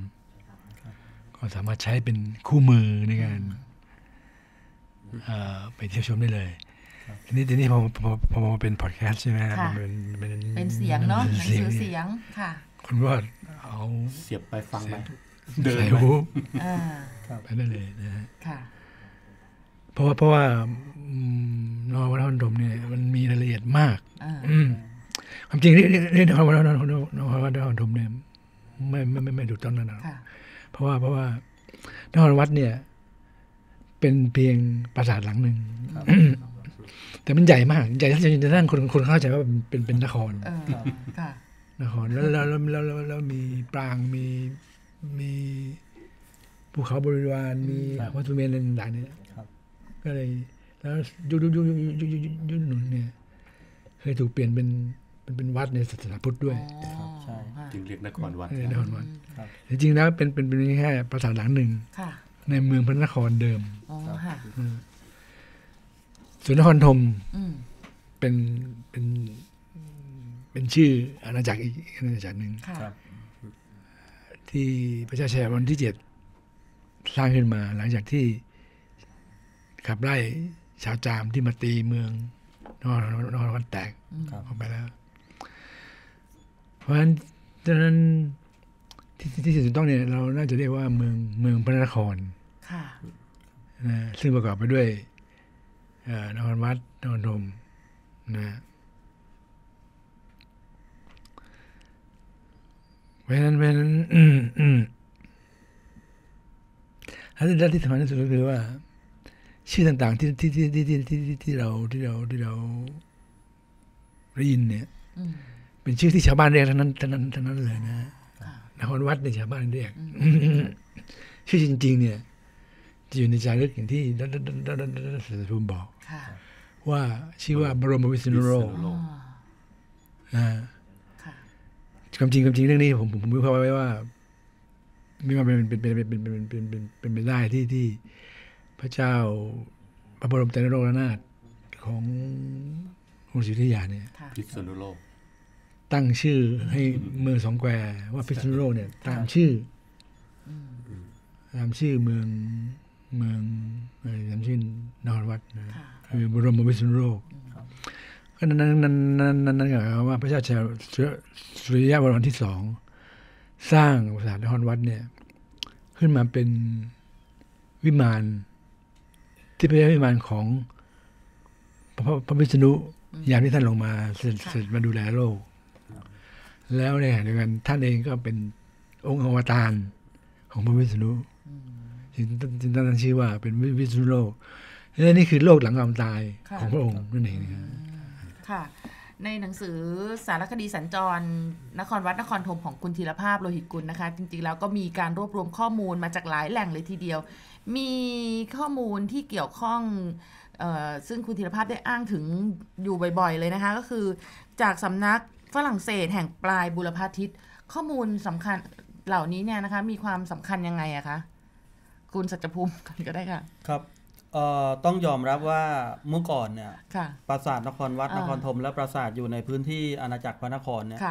D: ก็สามารถใช้เป็นคู่มือในการไปเที่ยวชมได้เลยทีนี้ทีนี้พอพอพอมาเป็นพอดแคสต์ใช่ไหมป็นเป็นเป็นเสียงเนาะหนังสือเสียงค่ะ คุณว่าเอาเสียบไปฟังไปเดินไปไปได้เลยนะฮะค่ะเพราะว่าเพราะว่านอวัฒนธรรมเนี่ยมันมีรายละเอียดมากอืความจริงเรื่องนวัฒนธรรมนอวัฒนธรรมเนี่ยไม่ไม่ไม่ดูต้อนนั่นหรอกเพราะว่าเพราะว่านอัวัดเนี่ย เป็นเพียงปราสาทหลังหนึ่งแต่มันใหญ่มากใหญ่จนจะนั่งคนคนเข้าใจว่าเป็นเป็นนครนครแล้วแล้วแล้วแล้วมีปรางมีมีภูเขาบริวารมีวัตถุเมรุต่างๆเนี่ยก็เลยแล้วยุคยุยุยุยุยุยุหนุนเนี่ยเคยถูกเปลี่ยนเป็นเป็นเป็นวัดในศาสนาพุทธด้วย
B: คจึงเรียกนค
D: รวัดนครวัดจริงๆแล้ว เป็นเป็นเป็นแค่ปราสาทหลังหนึ่งในเมืองพระนครเดิมส่วนนครธมเป็นเป็น เป็นชื่ออาณาจักรอีกอาณาจักรหนึ่งที่พระเจ้าแชร์วันที่เจ็ดสร้างขึ้นมา หลังจากที่ขับไล่ชาวจามที่มาตีเมือง นอนนอนันแตกออกไปแล้ว เพราะฉะนั้นที่ที่สุดต้องเนี่ยเราน่าจะเรียกว่าเมืองเมืองพระนครค่ะนะซึ่งประกอบไปด้วยนครวัดนครธมนะเพราะฉะนั้นเพราะฉะนั้นแล้วที่สำคัญที่สุดก็คือว่าชื่อต่างๆที่ที่ที่ที่ที่ที่ที่เราที่เราที่เราได้ยินเนี่ยเป็นชื่อที่ชาวบ้านเรียกทั้งนั้นทั้งนั้นทั้งนั้นเลยนะนครวัดในชาวบ้านเรียกชื่อจริงๆเนี่ยจะอยู่ในใจารึกอย่างที่ดัตสัภูมบอกว่าชื่อว่าบรมวิศนุโลกความจริงความจริงเรื่องนี้ ผมผมวิเคราะห์ไว้ว่า ไม่ว่าเป็นเป็นเป็นเป็นเป็นเป็นเป็นเป็นไปได้ที่ที่พระเจ้าพระบรมเตนโรรนาถของกรุงศรีอยุธยาเนี่ย
B: พิษณุโลก
D: ตั้งชื่อให้เมืองสองแควว่าพิษณุโลกเนี่ยตามชื่อตามชื่อเมืองเมืองตามชื่อนรวัดนะคือบรมพิษณุโลกก็นั้นนั้นนั้นนั้นนั่นก็วว่าพระเจ้าชสุริยะวรรณที่สองสร้างปราสาทนครวัดเนี่ย ขึ้นมาเป็นวิมานที่เป็นพิมานของ พระพระวิษณุยามที่ท่านลงมา เสร็จมาดูแลโลก แล้วในขณะเดียวกันท่านเองก็เป็นองค์อวตารของพระวิษณุจึงจึงตั้งชื่อว่าเป็นวิษณุโลกนี่นี่คือโลกหลังความตายของพระองค์นั่นเองนะครับ
A: ค่ะในหนังสือสารคดีสัญจร นครวัดนครธมของคุณธีรภาพโลหิตกุลนะคะ จริงๆแล้วก็มีการรวบรวมข้อมูลมาจากหลายแหล่งเลยทีเดียว มีข้อมูลที่เกี่ยวข้องออซึ่งคุณธีรภาพได้อ้างถึงอยู่บ่อยๆ เลยนะคะ ก็คือ จากสำนักฝรั่งเศสแห่งปลายบุรพาทิตข้อมูลสำคัญเหล่านี้เนี่ยนะคะ มีความสำคัญยังไงอะคะคุณสัจภูมิกก็ได้ค่ะ
E: ครับต้องยอมรับว่าเมื่อก่อนเนี่ยปราสาทนครวัดนครธมและปราสาทอยู่ในพื้นที่อาณาจักรพระนครเนี่ย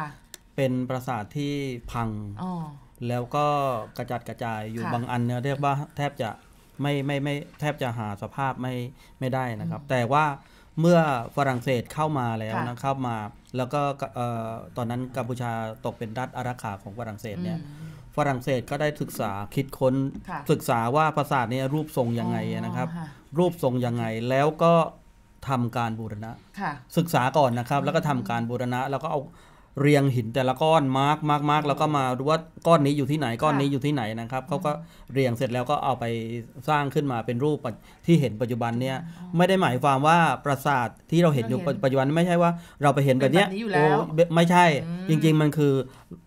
E: เป็นปราสาทที่พังแล้วก็กระจัดกระจายอยู่บางอันเนี่ยเรียกว่าแทบจะไม่ไม่ไม่แทบจะหาสภาพไม่ไม่ได้นะครับ แต่ว่าเมื่อฝรั่งเศสเข้ามาแล้วนะเข้ามา แล้วก็ตอนนั้นกัมพูชาตกเป็นรัฐอารักขาของฝรั่งเศสเนี่ยฝรั่งเศสก็ได้ศึกษาคิดค้นศึกษาว่าปราสาทนี้รูปทรงยังไงนะครับ รูปทรงยังไงแล้วก็ทำการบูรณะ ศึกษาก่อนนะครับแล้วก็ทำการบูรณะแล้วก็เอาเรียงหินแต่ละก้อนมาร์กมาร์กมาร์กแล้วก็มาดูว่าก้อนนี้อยู่ที่ไหนก้อนนี้อยู่ที่ไหนนะครับเขาก็เรียงเสร็จแล้วก็เอาไปสร้างขึ้นมาเป็นรูปที่เห็นปัจจุบันเนี่ยไม่ได้หมายความว่าปราสาทที่เราเห็นอยู่ปัจจุบันไม่ใช่ว่าเราไปเห็นแบบเนี้ยโอ้ไม่ใช่ จริง ๆ มันคือ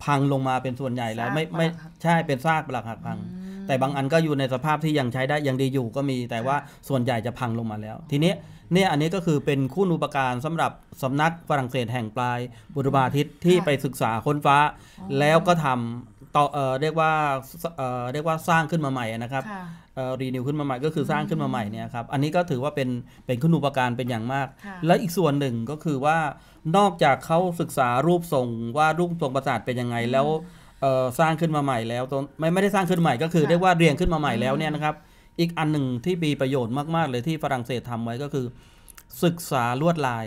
E: พังลงมาเป็นส่วนใหญ่แล้วไม่ไม่ใช่เป็นซากปรักหักพัง แต่บางอันก็อยู่ในสภาพที่ยังใช้ได้ยังดีอยู่ก็มีแต่ว่าส่วนใหญ่จะพังลงมาแล้ว ทีนี้เนี่ยอันนี้ก็คือเป็นคู่นูปการสำหรับสำนักฝรั่งเศสแห่งปลายบุรุบาทิตที่ไปศึกษาค้นฟ้าแล้วก็ทำต่อเออเรียกว่าเออเรียกว่าสร้างขึ้นมาใหม่นะครับ รีนิวขึ้นมาใหม่ก็คือสร้างขึ้นมาใหม่เนี่ยครับอันนี้ก็ถือว่าเป็นเป็นคุณูปการเป็นอย่างมาก และอีกส่วนหนึ่งก็คือว่านอกจากเขาศึกษารูปทรงว่ารูปทรงประสาทเป็นยังไงแล้วสร้างขึ้นมาใหม่แล้วไม่ไม่ได้สร้างขึ้นใหม่ก็คือเรียกว่าเรียงขึ้นมาใหม่แล้วเนี่ยนะครับอีกอันหนึ่งที่มีประโยชน์มากๆเลยที่ฝรั่งเศสทำไว้ก็คือ ศึกษาลวดลาย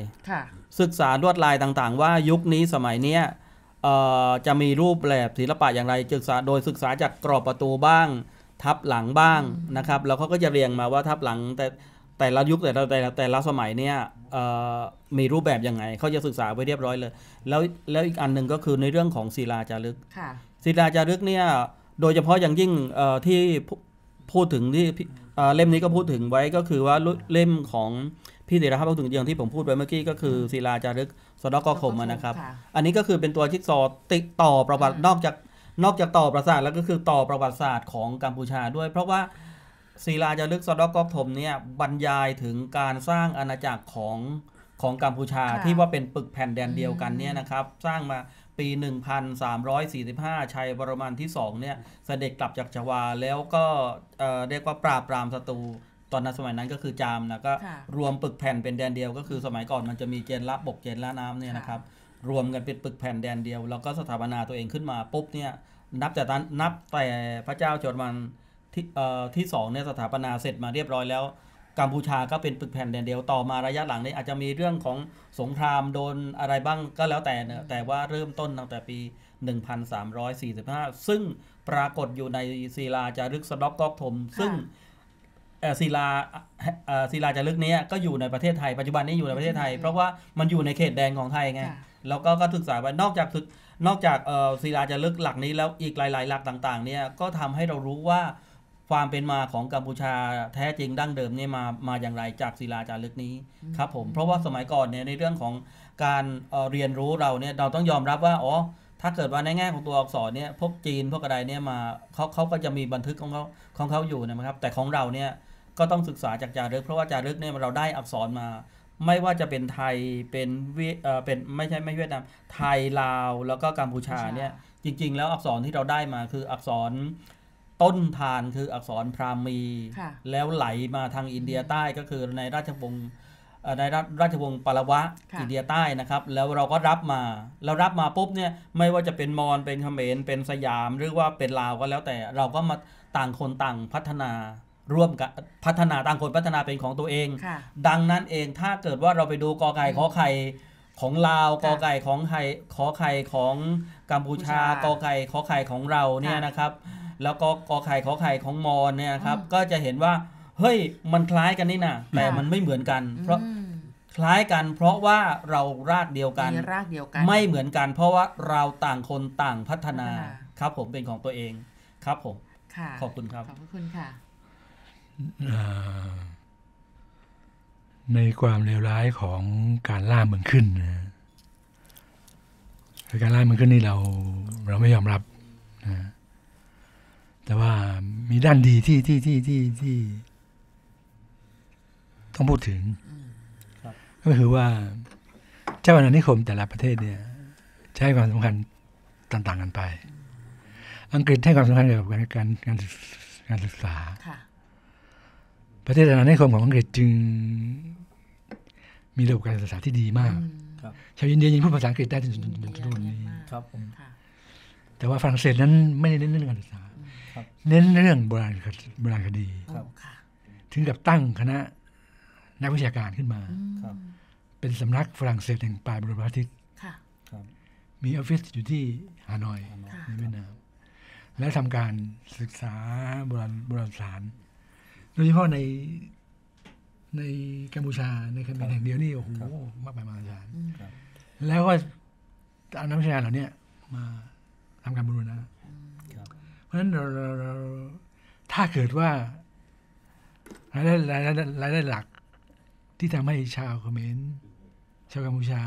E: ศึกษาลวดลายต่างๆ ว่ายุคนี้สมัยเนี้ยจะมีรูปแบบศิลปะอย่างไรศึกษาโดยศึกษาจากกรอบประตูบ้าง ทับหลังบ้างนะครับ แล้วเขาก็จะเรียงมาว่าทับหลังแต่แต่ละยุคแต่ละแต่ละแต่ละสมัยเนี่ยมีรูปแบบยังไงเขาจะศึกษาไว้เรียบร้อยเลยแล้วแล้วอีกอันหนึ่งก็คือในเรื่องของศิลาจารึกศิลาจารึกเนี่ยโดยเฉพาะอย่างยิ่งที่พูดถึงที่เล่มนี้ก็พูดถึงไว้ก็คือว่าเล่มของพี่เดชะครับพูดถึงอย่างที่ผมพูดไปเมื่อกี้ก็คือศิลาจารึกสดกคมนะครับ อันนี้ก็คือเป็นตัวชิกซอติดต่อประวัตินอกจากนอกจากต่อประสาทแล้วก็คือต่อประวัติศาสตร์ของกัมพูชาด้วย เพราะว่าศิลาจารึกสดกคมเนี่ยบรรยายถึงการสร้างอาณาจักรของของกัมพูชาที่ว่าเป็นปึกแผ่นแดนเดียวกันเนี่ยนะครับ สร้างมาปี 1345 ชัย บรมันที่ 2 เนี่ย เสด็จกลับจากจาวา แล้วก็เรียกว่าปราบปรามศัตรู ตอนนั้นสมัยนั้นก็คือจามนะ ก็ รวมปึกแผ่นเป็นแดนเดียวก็คือสมัยก่อนมันจะมีเจนละบกเจนละน้ำเนี่ยนะครับ รวมกันเป็นปึกแผ่นแดนเดียว แล้วก็สถาปนาตัวเองขึ้นมาปุ๊บเนี่ย นับแต่นับแต่พระเจ้าจอรมันที่ที่สองเนี่ยสถาปนาเสร็จมาเรียบร้อยแล้วกัมพูชาก็เป็นปึกแผ่นเดียว ต่อมาระยะหลังนี้อาจจะมีเรื่องของสงครามโดนอะไรบ้างก็แล้วแต่นะแต่ว่าเริ่มต้นตั้งแต่ปี 1345 ซึ่งปรากฏอยู่ในศิลาจารึกสต็อกกอกถมซึ่งศิลาศิลาจารึกนี้ก็อยู่ในประเทศไทยปัจจุบันนี้อยู่ในประเทศไทย เพราะว่ามันอยู่ในเขตแดนของไทยไง แล้วก็ก็ศึกษาไปนอกจากนอกจากศิลาจารึกหลักนี้แล้วอีกหลาย ๆ หลักต่างๆเนี่ยก็ทำให้เรารู้ว่าความเป็นมาของกัมพูชาแท้จริงดั้งเดิมเนี่ยมามาอย่างไรจากศิลาจารึกนี้ครับผมเพราะว่าสมัยก่อนเนี่ยในเรื่องของการเรียนรู้เราเนี่ยเราต้องยอมรับว่าอ๋อถ้าเกิดว่าในแง่ของตัวอักษรเนี่ยพวกจีนพวกระไรเนี่ยมาเขาเขาก็จะมีบันทึกของเขาของเขาอยู่นะครับ แต่ของเราเนี่ยก็ต้องศึกษาจากจารึก เพราะว่าจารึกเนี่ยเราได้อักษรมา ไม่ว่าจะเป็นไทยเป็นเวเออเป็นไม่ใช่ไม่เวียดนามไทยลาวแล้วก็กัมพูชาเนี่ยจริงๆ แล้วอักษรที่เราได้มาคืออักษรต้นทานคืออักษรพราหมี แล้วไหลมาทางอินเดียใต้ก็คือในราชวงศ์ในราชวงศ์ปารวะอินเดียใต้นะครับ แล้วเราก็รับมาแล้วรับมาปุ๊บเนี่ยไม่ว่าจะเป็นมอญเป็นเขมรเป็นสยามหรือว่าเป็นลาวก็แล้วแต่เราก็มาต่างคนต่างพัฒนาร่วมกับพัฒนาต่างคนพัฒนาเป็นของตัวเอง ดังนั้นเองถ้าเกิดว่าเราไปดูกอไก่ขอไข่ของลาวกอไก่ของไทยขอไข่ของกัมพูชากอไก่ขอไข่ของเราเนี่ยนะครับแล้วก็กอไข่ขอไข่ของมอนเนี่ยครับ ก็จะเห็นว่าเฮ้ยมันคล้ายกันนี่นะแต่มันไม่เหมือนกัน เพราะคล้ายกันเพราะว่าเรารากเดียวกันรากเดียวกัน ไม่เหมือนกันเพราะว่าเราต่างคนต่างพัฒนาครับผมเป็นของตัวเองครับผมขอบคุณครับ ขอบ
A: คุณค่ะ
D: ในความเลวร้ายของการล่าเมืองขึ้นนะการล่าเมืองขึ้นนี่เรา เราไม่ยอมรับแต่ว่ามีด้านดีที่ที่ที่ ที่ที่ต้องพูดถึงก็คือว่าเจ้าอาณานิคมแต่ละประเทศเนี่ย ใช้ความสำคัญต่าง ๆ กันไป อังกฤษให้ความสำคัญกกับการการการศึกษาประเทศอาณานิคมของอังกฤษจึง มีระบบการศึกษาที่ดีมากชาวอินเดียยังพูดภาษาอังกฤษได้จนถึงรุ่นนี้แต่ว่าฝรั่งเศสนั้นไม่ได้เน้นเรื่องการศึกษาเน้นเรื่องโบราณโบราณคดี ถึงกับตั้งคณะนักวิชาการขึ้นมา เป็นสำนักฝรั่งเศสแห่งปลายบริพาทิตมีออฟฟิศอยู่ที่ฮานอยในเวียดนาม และทำการศึกษาโบราณโบราณสาร โดยเฉพาะในในกัมพูชาในคนแห่งเดียวนี่ โอ้โห มากมายมหาศาลแล้วก็เอานักวิชาการเหล่านี้มาทำการบูรณะราะฉะนั้นเราถ้าเกิดว่ารายได้รายได้รายได้หลักที่ทำให้ชาวเขมรชาวกัมพูชา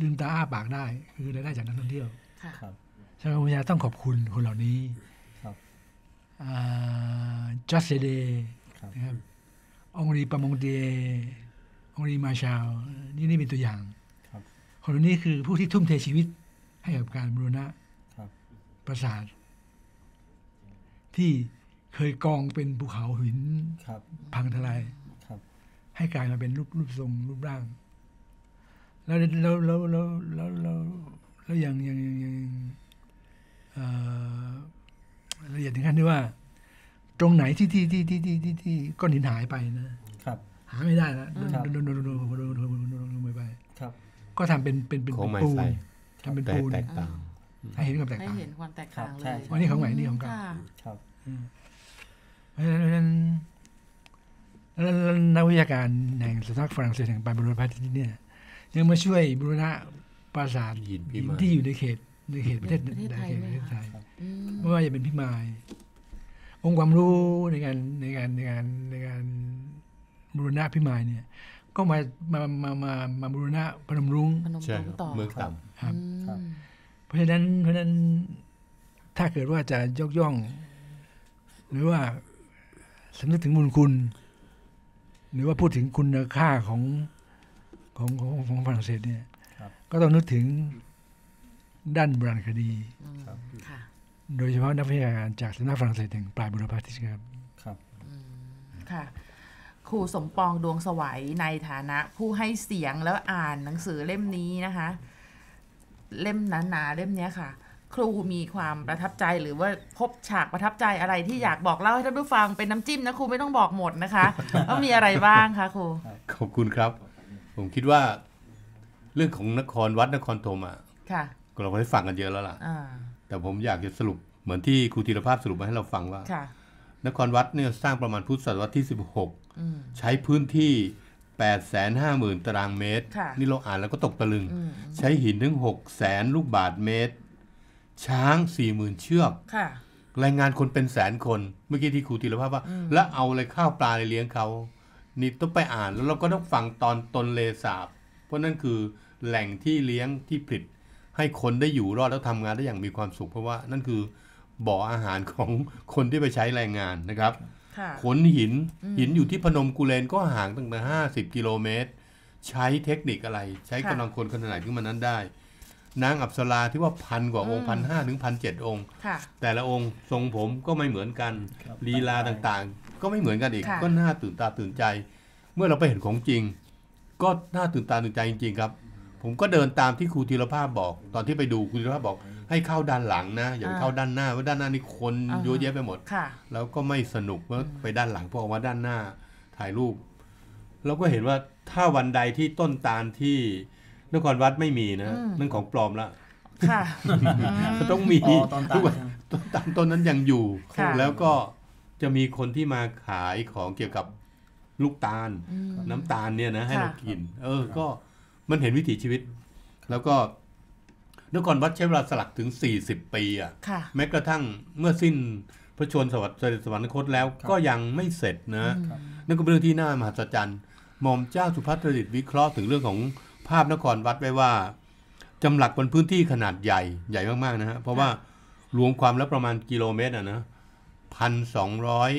D: ลืมตาอ้าปากได้ คือรายได้จากนักท่องเที่ยวชาวกัมพูชาต้องขอบคุณคนเหล่านี้จัสเซเดนะครับองรีปามงเดองรีมาชาวนี่นี่เป็นตัวอย่าง คนเหล่านี้คือผู้ที่ทุ่มเทชีวิตให้กับการบรูรณะปราสาทที่เคยกองเป็นภูเขาหินพังทลายให้กลายมาเป็นรูปรูปทรงรูปร่าง แล้วแล้วแล้วแล้วแล้วแล้วแล้วอย่างอย่างอย่างละเอียดถึงขั้นที่ว่า ตรงไหนที่ที่ที่ ที่ที่ที่ที่ก้อนหินหายไปนะครับ หาไม่ได้แล้วโดนโโดนโดนโดนโดนโดนโดไปครับ ก็ทำเป็นเป็นเป็นปูนทำเป็นปูนแตกต่างให้เห็นความแตกต่างให้เห็น
E: ความแตกต่างเลยวันนี้ของใหม่นี่ของเก่าครับ
D: เพราะฉะนั้นนักวิทยาการแห่งสำนักฝรั่งเศสแห่งปาบูสพาที่นี่ยังมาช่วยบูรณะปราสาทหินที่อยู่ในเขต ในเขตประเทศในเขตประเทศไทยไม่ว่าจะเป็นพิมาย องค์ความรู้ในการในการในการในการบูรณะพิมายเนี่ย ก็มามามามามาบูรณะพนมรุ้งเมืองต่ำครับ เพราะฉะนั้น เพราะฉะนั้นถ้าเกิดว่าจะยกย่องหรือว่าสำนึกถึงบุญคุณ หรือว่าพูดถึงคุณค่าของของของของฝรั่งเศสเนี่ยก็ต้องนึกถึงด้านบรันคดี โดยเฉพาะนักพิการจากสำนักฝรั่งเศสอย่งปลายบุรพาทิศครับครับ
A: ค่ะครูสมปองดวงสวัยในฐานะ ผู้ให้เสียงแล้วอ่านหนังสือเล่มนี้นะคะ เล่มหนา ๆ เล่มนี้ค่ะครูมีความประทับใจ หรือว่าพบฉากประทับใจอะไรที่อยากบอกเล่าให้ท่านผู้ฟังเป็นน้ำจิ้มนะครูไม่ต้องบอกหมดนะคะว่ามีอะไรบ้างคะครู
B: ขอบคุณครับ ผมคิดว่า เรื่องของนครวัดนครธมอ่ะค่ะเราได้ฟังกันเยอะแล้วล่ะแต่ผมอยากจะสรุปเหมือนที่ครูธีรภาพสรุปมาให้เราฟังว่านครวัดเนี่ยสร้างประมาณพุทธศตวรรษที่ 16ใช้พื้นที่ 850,000ตารางเมตรนี่เราอ่านแล้วก็ตกตะลึงใช้หินถึง600,000ลูกบาทเมตรช้างสี่หมื่นเชือกแรงงานคนเป็นแสนคนเมื่อกี้ที่ครูตีรภาพว่า แล้วเอาอะไรข้าวปลาอะไรเลี้ยงเขานี่ต้องไปอ่านแล้วเราก็ต้องฟังตอนตนเลสาบ เพราะนั่นคือแหล่งที่เลี้ยงที่ผลิตให้คนได้อยู่รอดแล้วทำงานได้อย่างมีความสุข เพราะว่านั่นคือบ่ออาหารของคนที่ไปใช้แรงงานนะครับขนหินหินอยู่ที่พนมกุเลนก็ห่างตั้งแต่ห้าสิบกิโลเมตร ใช้เทคนิคอะไร ใช้กำลังคนขนาดไหนถึงมันนั้นได้นางอับสราที่ว่าพันกว่าองค์พันห้าถึงพันเจ็ดองค์แต่ละองค์ทรงผมก็ไม่เหมือนกันลีลาต่างๆ ก็ไม่เหมือนกันอีกก็น่าตื่นตาตื่นใจ เมื่อเราไปเห็นของจริง ก็น่าตื่นตาตื่นใจจริงๆครับ ผมก็เดินตามที่ครูธีรภาพบอก ตอนที่ไปดูครูธีรภาพบอก ให้เข้าด้านหลังนะ อย่าเข้าด้านหน้าเพราะด้านหน้านี่คนเยอะแยะไปหมดแล้วก็ไม่สนุกเมื่อไปด้านหลังพอออกมาด้านหน้าถ่ายรูป เราก็เห็นว่าถ้าวันใดที่ต้นตาลที่นครวัดไม่มีนะเรื่องของปลอมละค่ะต้องมีทุกวนตามต้นนั้นยังอยู่ แล้วก็จะมีคนที่มาขายของเกี่ยวกับลูกตาล น้ำตาลเนี่ยนะ ให้เรากิน เออก็มันเห็นวิถีชีวิต แล้วก็นครวัดใช้เวลาสลักถึงสสี่ิบปีอ่ะ แม้กระทั่งเมื่อสิ้นพระชนสวัสดิ์สวรรคตแล้วก็ยังไม่เสร็จนะนั่นก็เป็นเรื่องที่น่ามหัศจรรย์หม่อมเจ้าสุภัทรดิตวิเคราะห์ถึงเรื่องของภาพนครวัดไว้ว่าจำหลักบนพื้นที่ขนาดใหญ่ใหญ่มากๆนะฮะ เพราะว่ารวมความแล้วประมาณกิโลเมตร อ่ะนะพันสองร้อย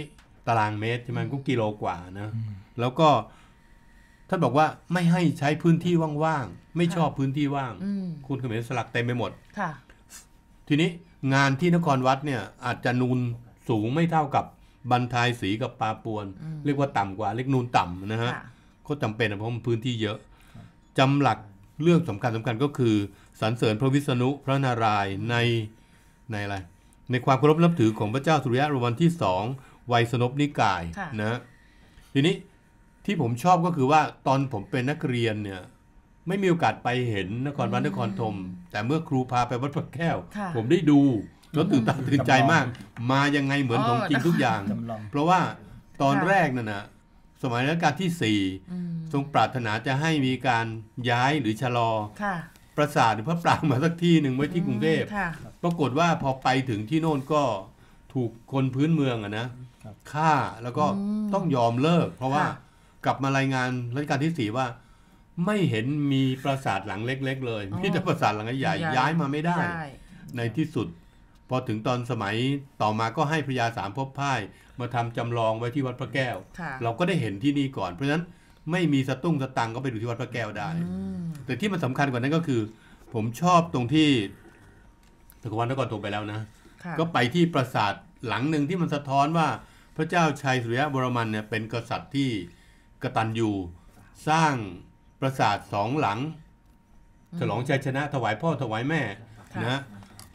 B: ตารางเมตรใช่ไหมก็กิโลกว่านะ แล้วก็ท่านบอกว่าไม่ให้ใช้พื้นที่ว่าง ๆ ไม่ชอบพื้นที่ว่าง คุณเขมรสลักเต็มไปหมด ค่ะ ทีนี้งานที่นครวัดเนี่ย อาจจะนูนสูงไม่เท่ากับบรรทายสีกับปลาปวนเรียกว่าต่ำกว่าเรียกนูนต่ำ นะฮะก็จำเป็นเพราะมันพื้นที่เยอะจำหลักเรื่องสำคัญสำคัญก็คือสรรเสริญพระวิษณุพระนารายณ์ในในอะไรในความเคารพนับถือของพระเจ้าสุริยะรวันที่สองไวยสนพนิกายะนะทีนี้ที่ผมชอบก็คือว่าตอนผมเป็นนักเรียนเนี่ยไม่มีโอกาสไปเห็นนครวัดนครธมแต่เมื่อครูพาไปวัดพระแก้ว ผมได้ดูแล้วตื่นตาตื่นใจมาก มายังไงเหมือนของจริงทุกอย่าง เพราะว่าตอนแรกนั่นนะสมัยรัชกาลที่สี่ทรงปรารถนาจะให้มีการย้ายหรือชะลอประสาทหรือพระปรางมาสักที่หนึ่งไว้ที่กรุงเทพปรากฏว่าพอไปถึงที่โน่นก็ถูกคนพื้นเมืองอะนะฆ่าแล้วก็ต้องยอมเลิก เพราะว่ากลับมารายงานรัชกาลที่สี่ว่า ไม่เห็นมีปราสาทหลังเล็กๆเลยมีแต่ปราสาทหลังใหญ่ย้ายมาไม่ได้ ในที่สุด พอถึงตอนสมัยต่อมาก็ให้พระยาสามพบพ่ายมาทำจำลองไว้ที่วัดพระแก้ว เราก็ได้เห็นที่นี่ก่อน เพราะฉะนั้นไม่มีสตุ้งสตังก็ไปดูที่วัดพระแก้วได้ แต่ที่มันสำคัญกว่านั้นก็คือ ผมชอบตรงที่ตะวันกอนตกไปแล้วนะ ก็ไปที่ปราสาทหลังหนึ่งที่มันสะท้อนว่าพระเจ้าชัยสุริยะบรมันเนี่ยเป็นกษัตริย์ที่กตัญญูสร้างปราสาทสองหลังฉลองชัยชนะถวายพ่อถวายแม่นะ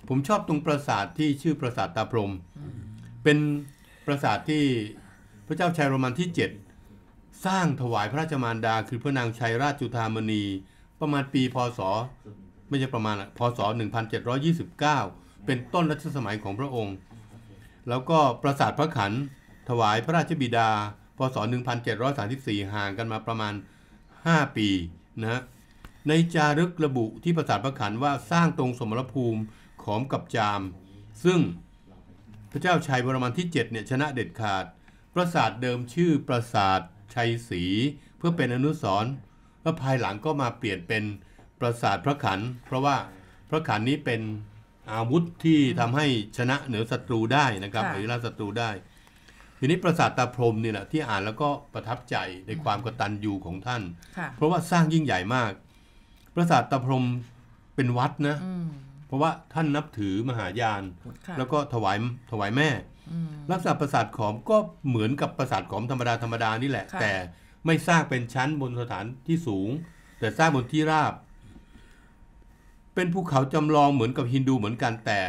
B: ผมชอบตรงปราสาทที่ชื่อปราสาทตาพรมเป็นปราสาทที่พระเจ้าชายโรมันที่ 7 สร้างถวายพระราชมารดาคือพระนางชัยราชจุธามณีประมาณปีพศไม่ใช่ประมาณพศ 1729 เป็นต้นรัชสมัยของพระองค์ แล้วก็ปราสาทพระขันถวายพระราชบิดา พศ 1734 ห่างกันมาประมาณ 5 ปีนะะในจารึกระบุที่ปราสาทพระขันว่าสร้างตรงสมรภูมิขอมกับจามซึ่งพระเจ้าชัยบรมันที่7เนี่ยชนะเด็ดขาด ปราสาทเดิมชื่อปราสาทชัยศรีเพื่อเป็นอนุสรณ์แล้วภายหลังก็มาเปลี่ยนเป็นปราสาทพระขันเพราะว่าพระขันนี้เป็นอาวุธที่ทำให้ชนะเหนือศัตรูได้นะครับหรือล่าศัตรูได้ ทีนี้ปราสาทตาพรมนี่แหละที่อ่านแล้วก็ประทับใจในความกตัญญูของท่าน เพราะว่าสร้างยิ่งใหญ่มาก ปราสาทตาพรมเป็นวัดนะราะว่าท่านนับถือมหายาน แล้วก็ถวายถวายแม่ลักษณะประสาทขอมก็เหมือนกับประสาทขอมธรรมดาธรรมดานี่แหละ แต่ไม่สร้างเป็นชั้นบนสถานที่สูง แต่สร้างบนที่ราบ เป็นภูเขาจำลองเหมือนกับฮินดูเหมือนกันแต่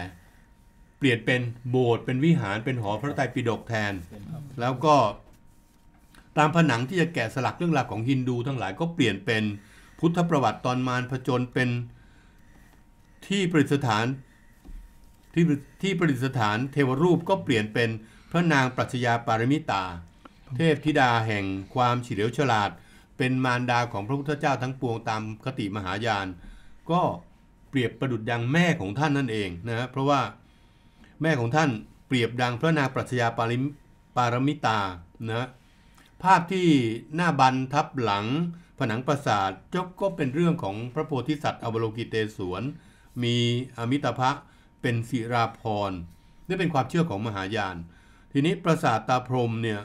B: เปลี่ยนเป็นโบสถ์เป็นวิหารเป็นหอพระไตรปิฎกแทน แล้วก็ตามผนังที่จะแกะสลักเรื่องราวของฮินดูทั้งหลายก็เปลี่ยนเป็นพุทธประวัติตอนมารผจญเป็นที่ประดิษฐานที่ที่ประดิษฐานเทวรูปก็เปลี่ยนเป็นพระนางปรัชญาปารมิตา เทพธิดาแห่งความเฉลียวฉลาดเป็นมารดาของพระพุทธเจ้า ทั้งปวงตามคติมหายาน ก็เปรียบประดุดดังแม่ของท่านนั่นเองนะเพราะว่าแม่ของท่านเปรียบดังพระนางปรัชญาปาริปารมิตานะภาพที่หน้าบันทับหลังผนังปราสาทจบก็เป็นเรื่องของพระโพธิสัตว์อวโลกิเตศวนมีอมิตภะเป็นศิราพร นี่เป็นความเชื่อของมหายานทีนี้ปราสาทตาพรมเนี่ย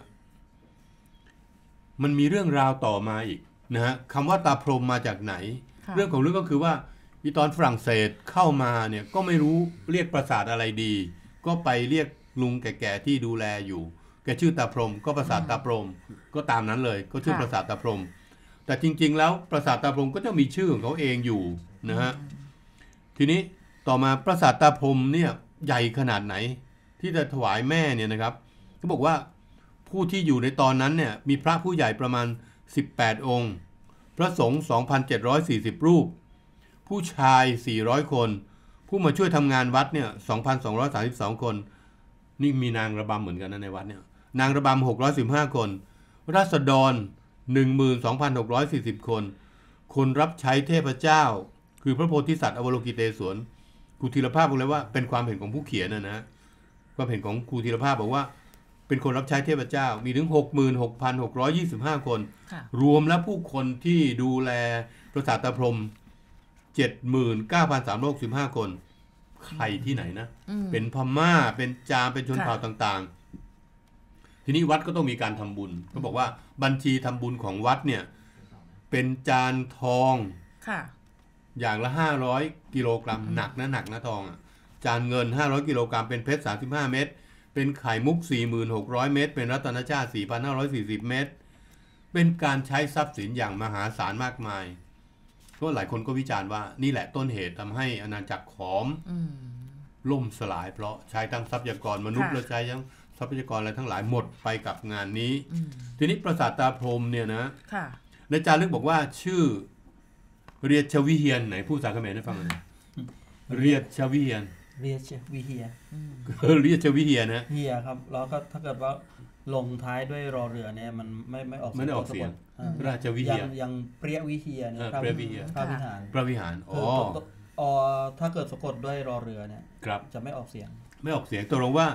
B: มันมีเรื่องราวต่อมาอีกนะฮะคำว่าตาพรมมาจากไหน เรื่องของเรื่องก็คือว่าอีตอนฝรั่งเศสเข้ามาเนี่ยก็ไม่รู้เรียกปราสาทอะไรดี ก็ไปเรียกลุงแก่ๆที่ดูแลอยู่แกชื่อตาพรมก็ปราสาทตาพรมก็ตามนั้นเลยก็ชื่อปราสาทตาพรม แต่จริงๆแล้วปราสาทตาพรมก็จะมีชื่อของเขาเองอยู่นะฮะทีนี้ต่อมาปราสาทตาพรมเนี่ยใหญ่ขนาดไหน ที่จะถวายแม่เนี่ยนะครับเขาบอกว่าผู้ที่อยู่ในตอนนั้นเนี่ยมีพระผู้ใหญ่ประมาณ 18 องค์ พระสงฆ์2,740 รูป ผู้ชาย 400 คน ผู้มาช่วยทำงานวัดเนี่ย2,232 คน นี่มีนางระบำเหมือนกันนะในวัดเนี่ยนางระบำ615 คนราษฎร 12,640 คน คนรับใช้เทพเจ้าคือพระโพธิสัตว์อวโลกิเตศวนครูธีรภาพบอกเลยว่าเป็นความเห็นของผู้เขียนนะนะความเห็นของครูธีรภาพบอกว่า เป็นคนรับใช้เทพเจ้า มีถึง 66,625 คน รวมแล้วผู้คนที่ดูแลประสาทตาพรม7 9 3้5คน ใครที่ไหนนะ เป็นพม่าเป็นจาม เป็นชนเผ่าต่างๆ ทีนี้วัดก็ต้องมีการทำบุญเขาบอกว่า บัญชีทำบุญของวัดเนี่ย เป็นจานทองอย่างละ 500 กิโลกรัม หนักนะ หนักนะ ทองอ่ะ จานเงิน 500 กิโลกรัม เป็นเพชร 35 เม็ด เป็นไข่มุก4,600 เม็ด เป็นรัตนชาติ 4,540 เม็ด เป็นการใช้ทรัพย์สินอย่างมหาศาลมากมายก็หลายคนก็วิจารณ์ว่า นี่แหละต้นเหตุทำให้อาณาจักรขอมล่มสลาย เพราะใช้ทั้งทรัพยากรมนุษย์และใช้ทั้งทรัพยากรอะไรทั้งหลายหมดไปกับงานนี้ ทีนี้ประสาทตาพรมเนี่ยนะในจารึกบอกว่า ชื่อเรียชวิเฮียนไหนพูดภาษาเขมรให้ฟังหน่อยเรียชวิเฮียน
E: เรียชวิเฮียเรียชวิเฮียนะเฮียครับแล้วก็ถ้าเกิดว่าลงท้ายด้วยรอเรือเนี่ยมันไม่ไม่ออกไม่ได้ออกเสียง ราชวิเฮียนยังเปรียวิเฮียเนี่ยพระวิหารพระ
B: วิหารพระวิหาร
E: อ๋อถ้าเกิดสะกดด้วยรอเรือเนี่ยครับจะไม่ออกเสียง
B: ไม่ออกเสียงตกลงว่า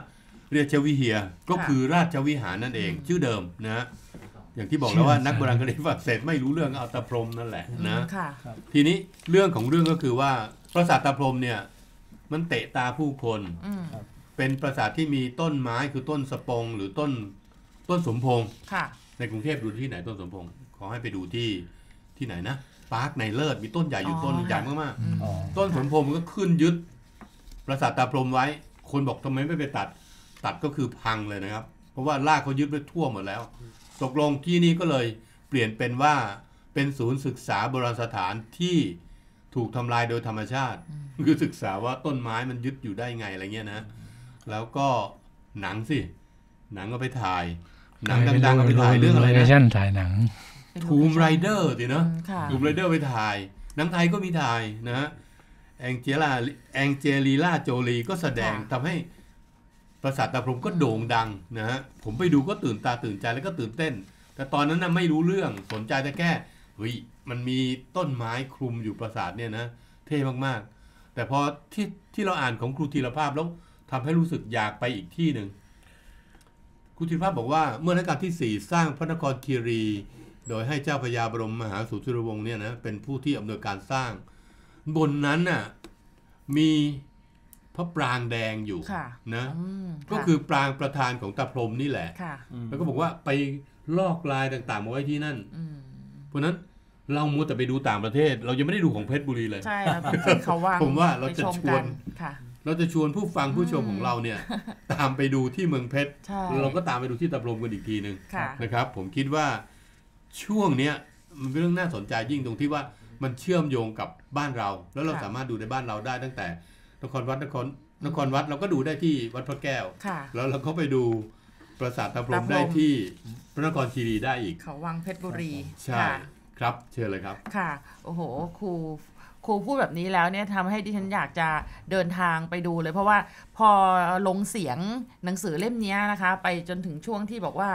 B: เรียชวิเฮียก็คือราชวิหารนั่นเองชื่อเดิมนะอย่างที่บอกแล้วว่านักโบราณคดีฝรั่งเศสไม่รู้เรื่องเอาตาพรมนั่นแหละนะ ทีนี้เรื่องของเรื่องก็คือว่าปราสาทตาพรมเนี่ย มันเตะตาผู้คน เป็นปราสาทที่มีต้นไม้คือต้นสปงหรือต้นต้นสมพง่ะในกรุงเทพดูที่ไหนต้นสมพง ขอให้ไปดูที่ที่ไหนนะปาร์คในเลิศมีต้นใหญ่อยู่ต้นใหญ่มากๆต้นสมพงมันก็ขึ้นยึดปราสาทตาพรมไว้ คนบอกทำไมไม่ไปตัดตัดก็คือพังเลยนะครับ เพราะว่ารากเขายึดไปทั่วหมดแล้วตกลงที่นี่ก็เลยเปลี่ยนเป็นว่าเป็นศูนย์ศึกษาโบราณสถานที่ถูกทำลายโดยธรรมชาติ คือศึกษาว่าต้นไม้มันยึดอยู่ได้ไงอะไรเงี้ยนะ แล้วก็หนังสิ หนังก็ไปถ่ายหนังดังๆก็ไปถ่ายเรื่องอะไรนะ
D: ถ่ายหนังทู
B: มไรเดอร์สินะทูมไรเดอร์ไปถ่ายหนังไทยก็มีถ่ายนะฮะแองเจล่าแองเจลีลาโจลีก็แสดงทำให้ปราสาทตาพรมก็โด่งดังนะฮะผมไปดูก็ตื่นตาตื่นใจแล้วก็ตื่นเต้น แต่ตอนนั้นนะไม่รู้เรื่องสนใจแต่แค่เฮ้ยมันมีต้นไม้คลุมอยู่ปราสาทเนี่ยนะเท่มากๆ แต่พอที่ที่เราอ่านของครูธีรภาพแล้วทำให้รู้สึกอยากไปอีกที่หนึ่งครูธีรภาพบอกว่า เมื่อรัชกาลที่ 4 สร้างพระนครคีรี โดยให้เจ้าพญาบรมมหาสุทรวงศ์เนี่ยนะเป็นผู้ที่อำนวยการสร้าง บนนั้นน่ะมีพระปรางแดงอยู่นะก็คือปรางประธานของตาพรมนี่แหละแล้วก็บอกว่าไปลอกลายต่าง ๆ มาไว้ที่นั่น เพราะนั้นเรามัวแต่ไปดูต่างประเทศ เรายังไม่ได้ดูของเพชรบุรีเลยใช่เขาว่าผมว่าเราจะชวนเราจะชวนผู้ฟังผู้ชมของเราเนี่ย ตามไปดูที่เมืองเพชรเราก็ตามไปดูที่ตะพรมกันอีกทีหนึ่งนะครับ ผมคิดว่าช่วงเนี้ยมันเป็นเรื่องน่าสนใจยิ่งตรงที่ว่ามันเชื่อมโยงกับบ้านเรา แล้วเราสามารถดูในบ้านเราได้ตั้งแต่นครวัดนครนครวัดเราก็ดูได้ที่วัดพระแก้ว แล้วเราก็ไปดูปราสาทตาพรมได้ที่พระนครคีรีได้อีก
A: เขาวังเพชรบุรีใช่
B: ครับ เชิญเลยครับ
A: ค่ะ โอ้โหครูครูพูดแบบนี้แล้วเนี่ยทำให้ดิฉันอยากจะเดินทางไปดูเลยเพราะว่าพอลงเสียงหนังสือเล่มนี้นะคะ ไปจนถึงช่วงที่บอกว่า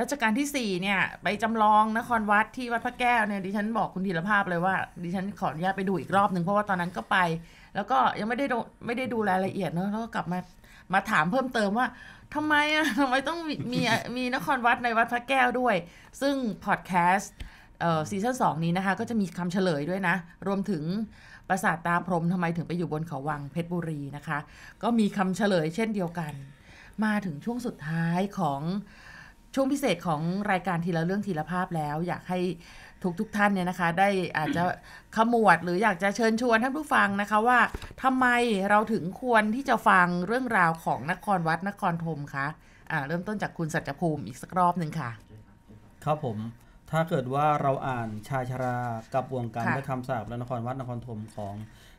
A: รัชกาลที่4เนี่ยไปจำลองนครวัดที่วัดพระแก้วเนี่ยดิฉันบอกคุณธีรภาพเลยว่า ดิฉันขออนุญาตไปดูอีกรอบหนึ่งเพราะว่าตอนนั้นก็ไปแล้วก็ยังไม่ได้ไม่ได้ดูรายละเอียดเนอะแล้วก็กลับมา มาถามเพิ่มเติมว่าทำไมอ่ะทำไมต้องมีมีนครวัดในวัดพระแก้วด้วย ซึ่งพอดแคสต์ซีซั่นสองนี้นะคะ ก็จะมีคำเฉลยด้วยนะ รวมถึงปราสาทตาพรมทำไมถึงไปอยู่บนเขาวังเพชรบุรีนะคะ ก็มีคำเฉลยเช่นเดียวกัน มาถึงช่วงสุดท้ายของ ช่วงพิเศษของรายการทีละเรื่องทีละภาพแล้ว อยากให้ทุกทุกท่านเนี่ยนะคะ ได้อาจจะขมวดหรืออยากจะเชิญชวนท่านผู้ฟังนะคะว่า ทำไมเราถึงควรที่จะฟังเรื่องราวของนครวัดนครธมคะะเริ่มต้นจากคุณสัจภูมิอีกสักรอบหนึ่งค่ะ
E: ครับผมถ้าเกิดว่าเราอ่านชาชชรากับวงการพและคำสาบและนครวัดนครธมของ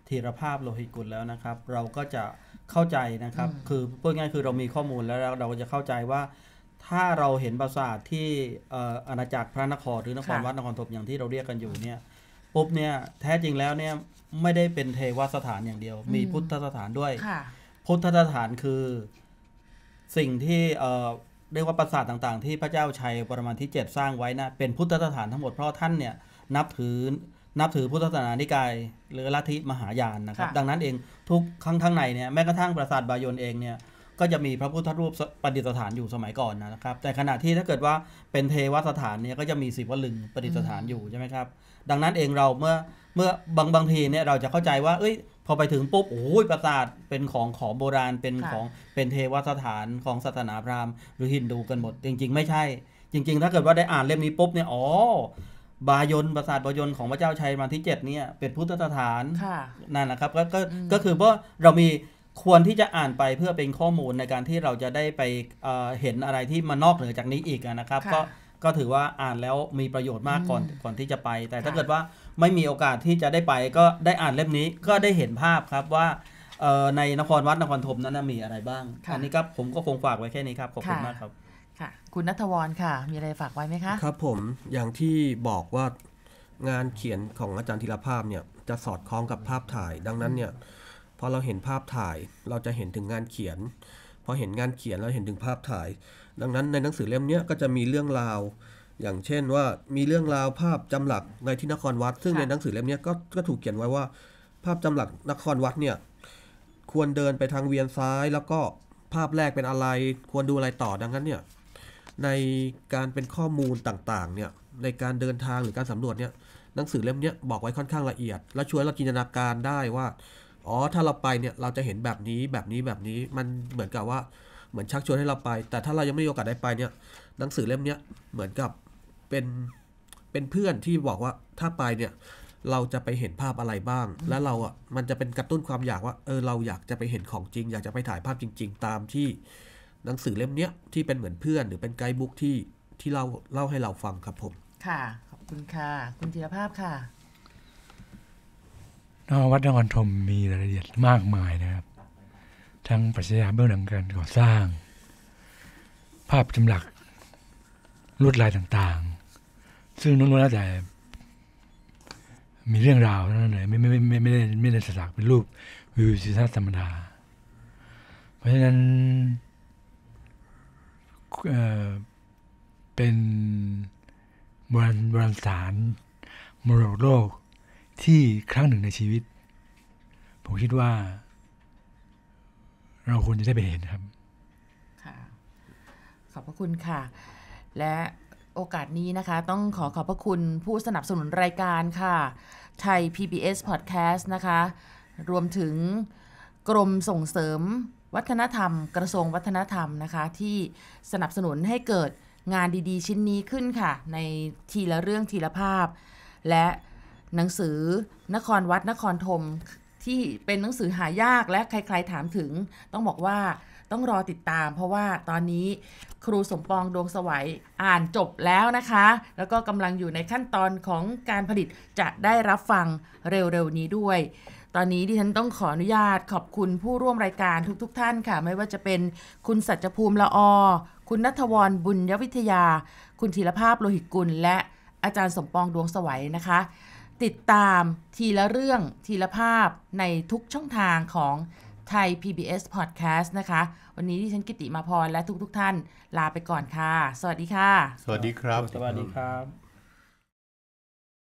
E: ธีรภาพโลหิตกุลแล้วนะครับ เราก็จะเข้าใจนะครับ คือพูดง่ายคือเรามีข้อมูลแล้วเราก็จะเข้าใจว่าถ้าเราเห็นปราสาทที่อาณาจักรพระนครหรือนครวัดนครธมอย่างที่เราเรียกกันอยู่เนี่ยปุ๊บเนี่ยแท้จริงแล้วเนี่ย ไม่ได้เป็นเทวสถานอย่างเดียว มีพุทธสถานด้วยพุทธสถานคือสิ่งที่เรียกว่าปราสาทต่าง ๆ ที่พระเจ้าชัยปรมาที่เจ็ดสร้างไว้นะเป็นพุทธสถานทั้งหมดเพราะท่านเนี่ยนับถือนับถือพุทธศาสนานิกายหรือลัทธิมหายานนะครับดังนั้นเองทุกครั้งทั้งในเนี่ยแม้กระทั่งปราสาทบายนเองเนี่ยก็จะมีพระพุทธรูปประดิษฐานอยู่สมัยก่อนนะครับ แต่ขณะที่ถ้าเกิดว่าเป็นเทวสถานเนี่ยก็จะมีศิวลึงประดิษฐานอยู่ใช่ไหมครับ ดังนั้นเองเราเมื่อเมื่อบางบางทีเนี่ย เราจะเข้าใจว่าเอ้ยพอไปถึงปุ๊บโอ้ยปราสาทเป็นของของโบราณเป็นของเป็นเทวสถานของศาสนาพราหมณ์หรือฮินดูกันหมด จริง ๆไม่ใช่ จริง ๆ ถ้าเกิดว่าได้อ่านเล่มนี้ปุ๊บเนี่ยอ๋อบายนปราสาทบายนของพระเจ้าชัยมาที่7เนี่ยเป็นพุทธสถานนั่นแหละครับก็ก็ก็คือเพราะเรามีควรที่จะอ่านไปเพื่อเป็นข้อมูลในการที่เราจะได้ไปเเห็นอะไรที่มานอกเหนือจากนี้อีกนะครับก็ก็ถือว่าอ่านแล้วมีประโยชน์มากก่อนก่อนที่จะไป แต่ถ้าเกิดว่าไม่มีโอกาสที่จะได้ไป ก็ได้อ่านเล่มนี้ก็ได้เห็นภาพครับว่าในนครวัดนครธมนั้นมีอะไร
C: บ้างอันนี้ครับผมก็คงฝากไว้แค่นี้ครับขอบคุณมากครับ
A: ค่ะคุณนัทวร ค่ะมีอะไรฝากไว้ไหมคะ ค
C: รับผมอย่างที่บอกว่างานเขียนของอาจารย์ธีรภาพเนี่ย จะสอดคล้องกับภาพถ่าย ดังนั้นเนี่ยพอเราเห็นภาพถ่ายเราจะเห็นถึงงานเขียน พอเห็นงานเขียนเราเห็นถึงภาพถ่าย ดังนั้นในหนังสือเล่มนี้ก็จะมีเรื่องราว อย่างเช่นว่ามีเรื่องราวภาพจำหลักในที่นครวัด ซึ่งในหนังสือเล่มนี้ก็ก็ถูกเขียนไว้ว่าภาพจำหลักนครวัดเนี่ยควรเดินไปทางเวียนซ้ายแล้วก็ภาพแรกเป็นอะไรควรดูอะไรต่อ ดังนั้นเนี่ยในการเป็นข้อมูลต่างๆเนี่ยในการเดินทางหรือการสำรวจเนี่ยหนังสือเล่มนี้บอกไว้ค่อนข้างละเอียด และช่วยเราจินตนาการได้ว่าอ๋อ ถ้าเราไปเนี่ย เราจะเห็นแบบนี้ แบบนี้ แบบนี้ มันเหมือนกับว่า เหมือนชักชวนให้เราไป แต่ถ้าเรายังไม่มีโอกาสได้ไปเนี่ย หนังสือเล่มเนี้ยเหมือนกับเป็น เป็นเพื่อนที่บอกว่า ถ้าไปเนี่ย เราจะไปเห็นภาพอะไรบ้าง แล้วเราอ่ะ มันจะเป็นกระตุ้นความอยากว่า เออ เราอยากจะไปเห็นของจริง อยากจะไปถ่ายภาพจริง ๆ ตามที่ หนังสือเล่มเนี้ย ที่เป็นเหมือนเพื่อนหรือเป็นไกด์บุ๊กที่ ที่เราเล่าให้เราฟังครับผม
A: ค่ะ ขอบคุณค่ะ คุณธีรภาพค่ะ
D: นวัดนครธมมีรายละเอียดมากมายนะครับทั้งปัจจัยเบื้องหลังการก่อสร้างภาพจำหลักลวดลายต่างๆ ซึ่งนู้นนๆแล้วแต่มีเรื่องราวนั่นเลยไม่ไม่ไม่ไม่ได้ไม่ได้สลักเป็นรูปวิวสิทัาธรรมดา เพราะฉะนั้นเเป็นโบราณโบราณสารมรดกโลกที่ครั้งหนึ่งในชีวิต ผมคิดว่า เราควรจะได้ไปเห็นครับ
A: ค่ะ ขอบพระคุณค่ะ และโอกาสนี้นะคะ ต้องขอขอบพระคุณผู้สนับสนุนรายการค่ะ ไทย PBS Podcast นะคะ รวมถึงกรมส่งเสริมวัฒนธรรม กระทรวงวัฒนธรรมนะคะ ที่สนับสนุนให้เกิดงานดี ๆชิ้นนี้ขึ้นค่ะ ในทีละเรื่องทีละภาพ และหนังสือนครวัดนครธมที่เป็นหนังสือหายากและใครๆ ถามถึง ต้องบอกว่าต้องรอติดตาม เพราะว่าตอนนี้ครูสมปองดวงสวัยอ่านจบแล้วนะคะ แล้วก็กำลังอยู่ในขั้นตอนของการผลิตจะได้รับฟังเร็วๆ นี้ด้วย ตอนนี้ดิฉันต้องขออนุญาต ขอบคุณผู้ร่วมรายการทุกๆทท่านค่ะไม่ว่าจะเป็นคุณสัจภูมิละอคุณนัทวรบุญยวิทยา คุณธีรภาพโลหิตกุล และอาจารย์สมปองดวงสวัยนะคะติดตามทีละเรื่องทีละภาพในทุกช่องทางของไทย PBS Podcast นะคะ วันนี้ที่ฉันกิติมาพรและทุกทุกท่านลาไปก่อนค่ะ สวัสดีค่ะ สวัสดี
B: ครับ สวัสดีครับ